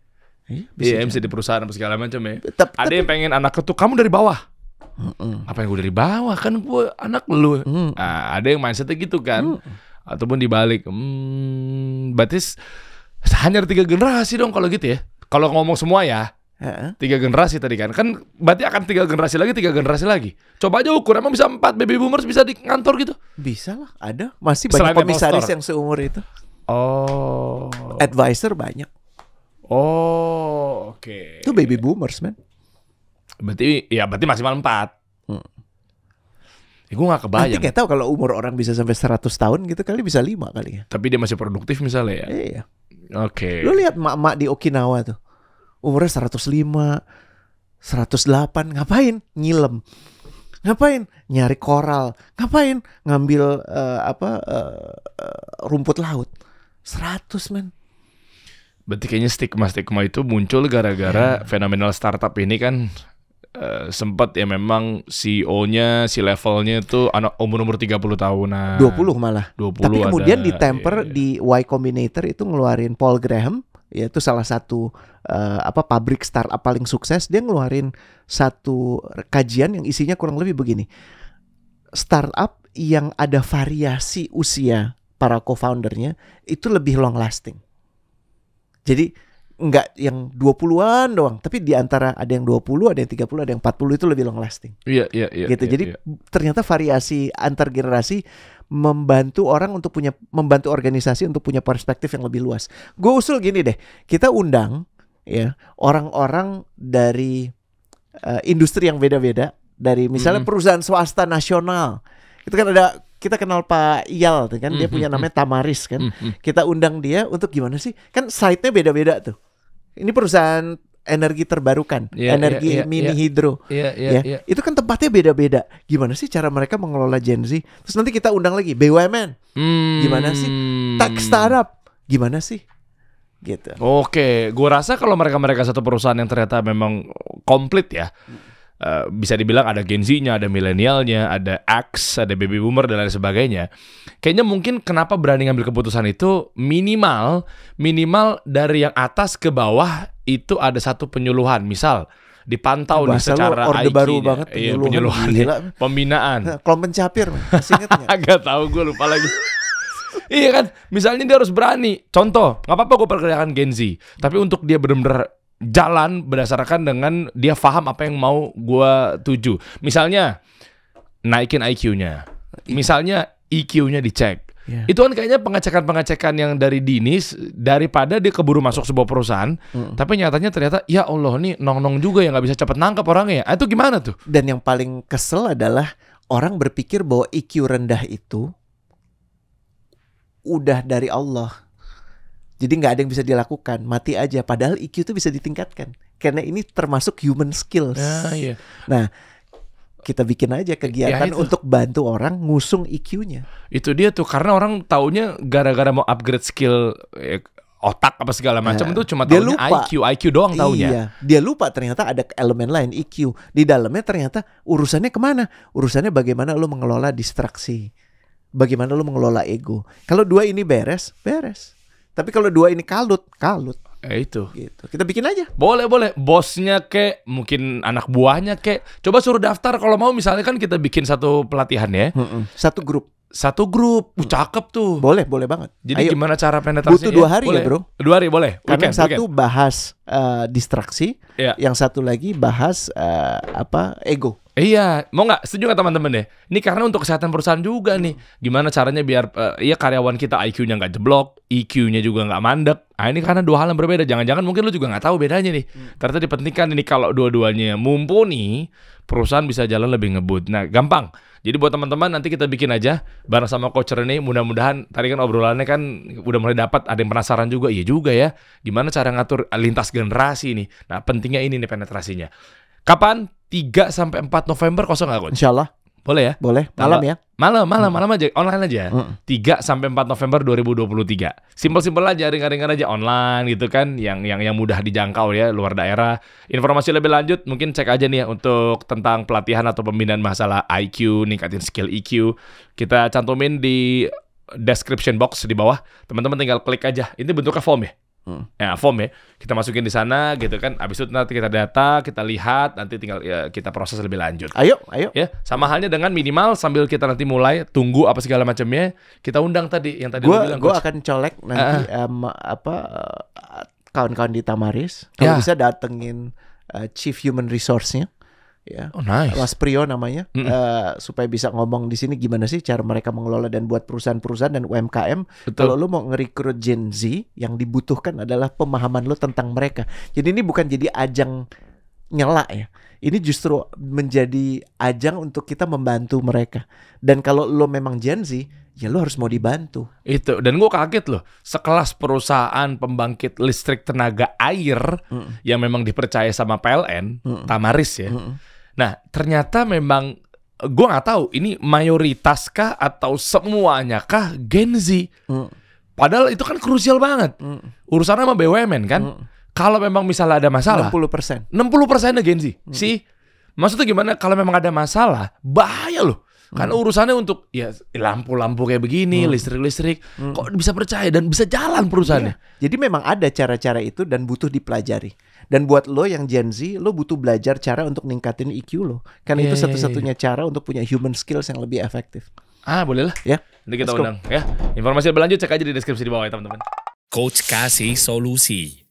iya, iya, bisa ya, di perusahaan apa segala macam ya. Tep, ada yang pengen anaknya tuh kamu dari bawah. Mm -mm. Apa yang gue dari bawah kan gue anak lu. Mm. Nah, ada yang mindsetnya gitu kan. Mm. Ataupun dibalik. Hmm, berarti hanya tiga generasi dong kalau gitu ya. Kalau ngomong semua ya. Uh-huh. Tiga generasi tadi kan, kan berarti akan tiga generasi lagi, tiga generasi lagi. Coba aja ukur, emang bisa empat baby boomers bisa di kantor gitu? Bisa lah, ada. Masih banyak Selain komisaris yang seumur itu. Oh. Advisor banyak. Oh, oke. Okay. Itu baby boomers, men. Berarti, ya berarti maksimal empat. Hmm. Ya, gue gak kebayang. Nanti gak tahu kalau umur orang bisa sampai 100 tahun gitu kali bisa lima kali ya. Tapi dia masih produktif misalnya ya? Iya. Oke. Okay. Lu lihat mak-mak di Okinawa tuh umurnya 105, 108, ngapain? Nyilem. Ngapain? Nyari koral. Ngapain? Ngambil uh, apa uh, rumput laut. 100, men. Berarti kayaknya stigma-stigma itu muncul gara-gara yeah. fenomenal startup ini kan Uh, eh, sempat ya memang CEO-nya si levelnya itu anak umur-umur 30 tahunan. 20 malah. 20 Tapi kemudian ada, di temper yeah. Iya. di Y Combinator itu ngeluarin Paul Graham Ya, itu salah satu uh, apa pabrik startup paling sukses dia ngeluarin satu kajian yang isinya kurang lebih begini startup yang ada variasi usia para co-foundernya itu lebih long lasting jadi nggak yang 20-an doang, tapi di antara ada yang 20, ada yang 30, ada yang 40 itu lebih long lasting. Iya, yeah, iya, yeah, iya. Yeah, gitu. Iya, Jadi iya. ternyata variasi antar generasi membantu orang untuk punya membantu organisasi untuk punya perspektif yang lebih luas. Gue usul gini deh, kita undang ya orang-orang dari uh, industri yang beda-beda, dari misalnya mm -hmm. perusahaan swasta nasional. Itu kan ada kita kenal Pak Iyal kan dia mm -hmm. punya namanya Tamaris kan. Mm -hmm. Kita undang dia untuk gimana sih? Kan site-nya beda-beda tuh. Ini perusahaan energi terbarukan, yeah, iya, energi yeah, yeah, mini yeah. hidro. Yeah, yeah, ya. Yeah. Itu kan tempatnya beda-beda. Gimana sih cara mereka mengelola Gen Z? Terus nanti kita undang lagi BUMN. Hmm. Gimana sih? Tech startup. Gimana sih? Gitu. Oke, okay. gua rasa kalau mereka-mereka satu perusahaan yang ternyata memang komplit ya. Hmm Eh, bisa dibilang ada Gen Z-nya, ada milenialnya, ada X, ada baby boomer dan lain sebagainya. Kayaknya mungkin kenapa berani ngambil keputusan itu minimal minimal dari yang atas ke bawah itu ada satu penyuluhan. Misal dipantau Bahasa nih secara orde IQ baru banget penyuluhan, iya, penyuluhan gila. [LAUGHS] pembinaan. Nah, kalau mencapir masih Agak [LAUGHS] tahu gue lupa lagi. iya kan, misalnya dia harus berani. Contoh, nggak apa-apa gue perkerjakan Gen Z, tapi untuk dia benar-benar jalan berdasarkan dengan dia faham apa yang mau gue tuju. Misalnya naikin IQ-nya, misalnya iq nya dicek. Yeah. Itu kan kayaknya pengecekan-pengecekan yang dari dinis daripada dia keburu masuk sebuah perusahaan, mm. tapi nyatanya ternyata ya Allah nih nong-nong juga yang nggak bisa cepet nangkap orangnya. Ah, itu gimana tuh? Dan yang paling kesel adalah orang berpikir bahwa IQ rendah itu udah dari Allah jadi nggak ada yang bisa dilakukan, mati aja. Padahal IQ itu bisa ditingkatkan karena ini termasuk human skills. Nah, iya. Nah, kita bikin aja kegiatan ya, untuk bantu orang ngusung IQ-nya. Itu dia tuh karena orang taunya gara-gara mau upgrade skill eh, otak apa segala macam nah, tuh cuma dia lupa. IQ, IQ doang taunya. Iya, dia lupa ternyata ada elemen lain IQ. Di dalamnya ternyata urusannya kemana? Urusannya bagaimana lo mengelola distraksi, bagaimana lo mengelola ego. Kalau dua ini beres, beres. Tapi kalau dua ini kalut, kalut. Eh itu. Gitu. Kita bikin aja. Boleh, boleh. Bosnya ke, mungkin anak buahnya ke. Coba suruh daftar kalau mau misalnya kan kita bikin satu pelatihan ya. Satu grup satu grup, uh, hmm. cakep tuh. Boleh, boleh banget. Jadi Ayo. gimana cara penetrasinya? Butuh dua hari ya, boleh. ya bro? Dua hari boleh. Karena weekend, satu weekend. bahas uh, distraksi, yeah. yang satu lagi bahas uh, apa ego. Iya, mau nggak? Setuju nggak teman-teman deh? Ya? Ini karena untuk kesehatan perusahaan juga nih. Gimana caranya biar uh, ya karyawan kita IQ-nya nggak jeblok, EQ-nya juga nggak mandek. Nah, ini karena dua hal yang berbeda. Jangan-jangan mungkin lu juga nggak tahu bedanya nih. Hmm. Ternyata dipentingkan ini kalau dua-duanya mumpuni, perusahaan bisa jalan lebih ngebut. Nah, gampang jadi buat teman-teman nanti kita bikin aja bareng sama coach Rene. Mudah-mudahan tadi kan obrolannya kan udah mulai dapat. Ada yang penasaran juga, iya juga ya. Gimana cara ngatur lintas generasi ini. Nah pentingnya ini nih penetrasinya. Kapan? 3 sampai 4 November kosong nggak coach? Insyaallah boleh ya? Boleh. Malam Kalo, ya? Malam, malam, hmm. malam aja. Online aja. Hmm. 3 sampai 4 November 2023. Simpel-simpel aja, ringan-ringan aja online gitu kan yang yang yang mudah dijangkau ya luar daerah. Informasi lebih lanjut mungkin cek aja nih ya untuk tentang pelatihan atau pembinaan masalah IQ, ningkatin skill IQ e Kita cantumin di description box di bawah. Teman-teman tinggal klik aja. Ini bentuknya form ya? Hmm. Ya, form ya. Kita masukin di sana gitu kan. Habis itu nanti kita data, kita lihat, nanti tinggal ya, kita proses lebih lanjut. Ayo, ayo. Ya, sama halnya dengan minimal sambil kita nanti mulai tunggu apa segala macamnya, kita undang tadi yang tadi gua, bilang. Gue akan colek nanti uh, um, apa eh, kawan-kawan uh, di Tamaris. Kalau ya. bisa datengin uh, chief human resource-nya ya. Oh, nice. Mas Prio namanya mm -hmm. Uh, supaya bisa ngomong di sini gimana sih cara mereka mengelola dan buat perusahaan-perusahaan dan UMKM. Betul. Kalau lu mau ngerekrut Gen Z yang dibutuhkan adalah pemahaman lu tentang mereka. Jadi ini bukan jadi ajang nyela ya. Ini justru menjadi ajang untuk kita membantu mereka. Dan kalau lo memang Gen Z, ya lo harus mau dibantu. Itu. Dan gue kaget loh, sekelas perusahaan pembangkit listrik tenaga air mm. yang memang dipercaya sama PLN, mm. Tamaris ya. Mm Nah, ternyata memang eh, gue nggak tahu ini mayoritas kah atau semuanya kah Gen Z. Mm. Padahal itu kan krusial banget. Mm. Urusannya sama BUMN kan. Mm. Kalau memang misalnya ada masalah 60%. 60% Gen Z. Mm. Sih. Maksudnya gimana kalau memang ada masalah, bahaya loh. Kan Karena urusannya untuk ya lampu-lampu kayak begini, hmm. listrik-listrik, mm. mm. kok bisa percaya dan bisa jalan perusahaannya. Yeah. Jadi memang ada cara-cara itu dan butuh dipelajari. Dan buat lo yang Gen Z, lo butuh belajar cara untuk ningkatin IQ lo. Karena yeah, itu iya, iya, satu-satunya yeah, yeah. cara untuk punya human skills yang lebih efektif. Ah, boleh lah. Ya. Nanti kita Let's undang ya. Informasi lebih lanjut cek aja di deskripsi di bawah ya, teman-teman. Coach kasih solusi.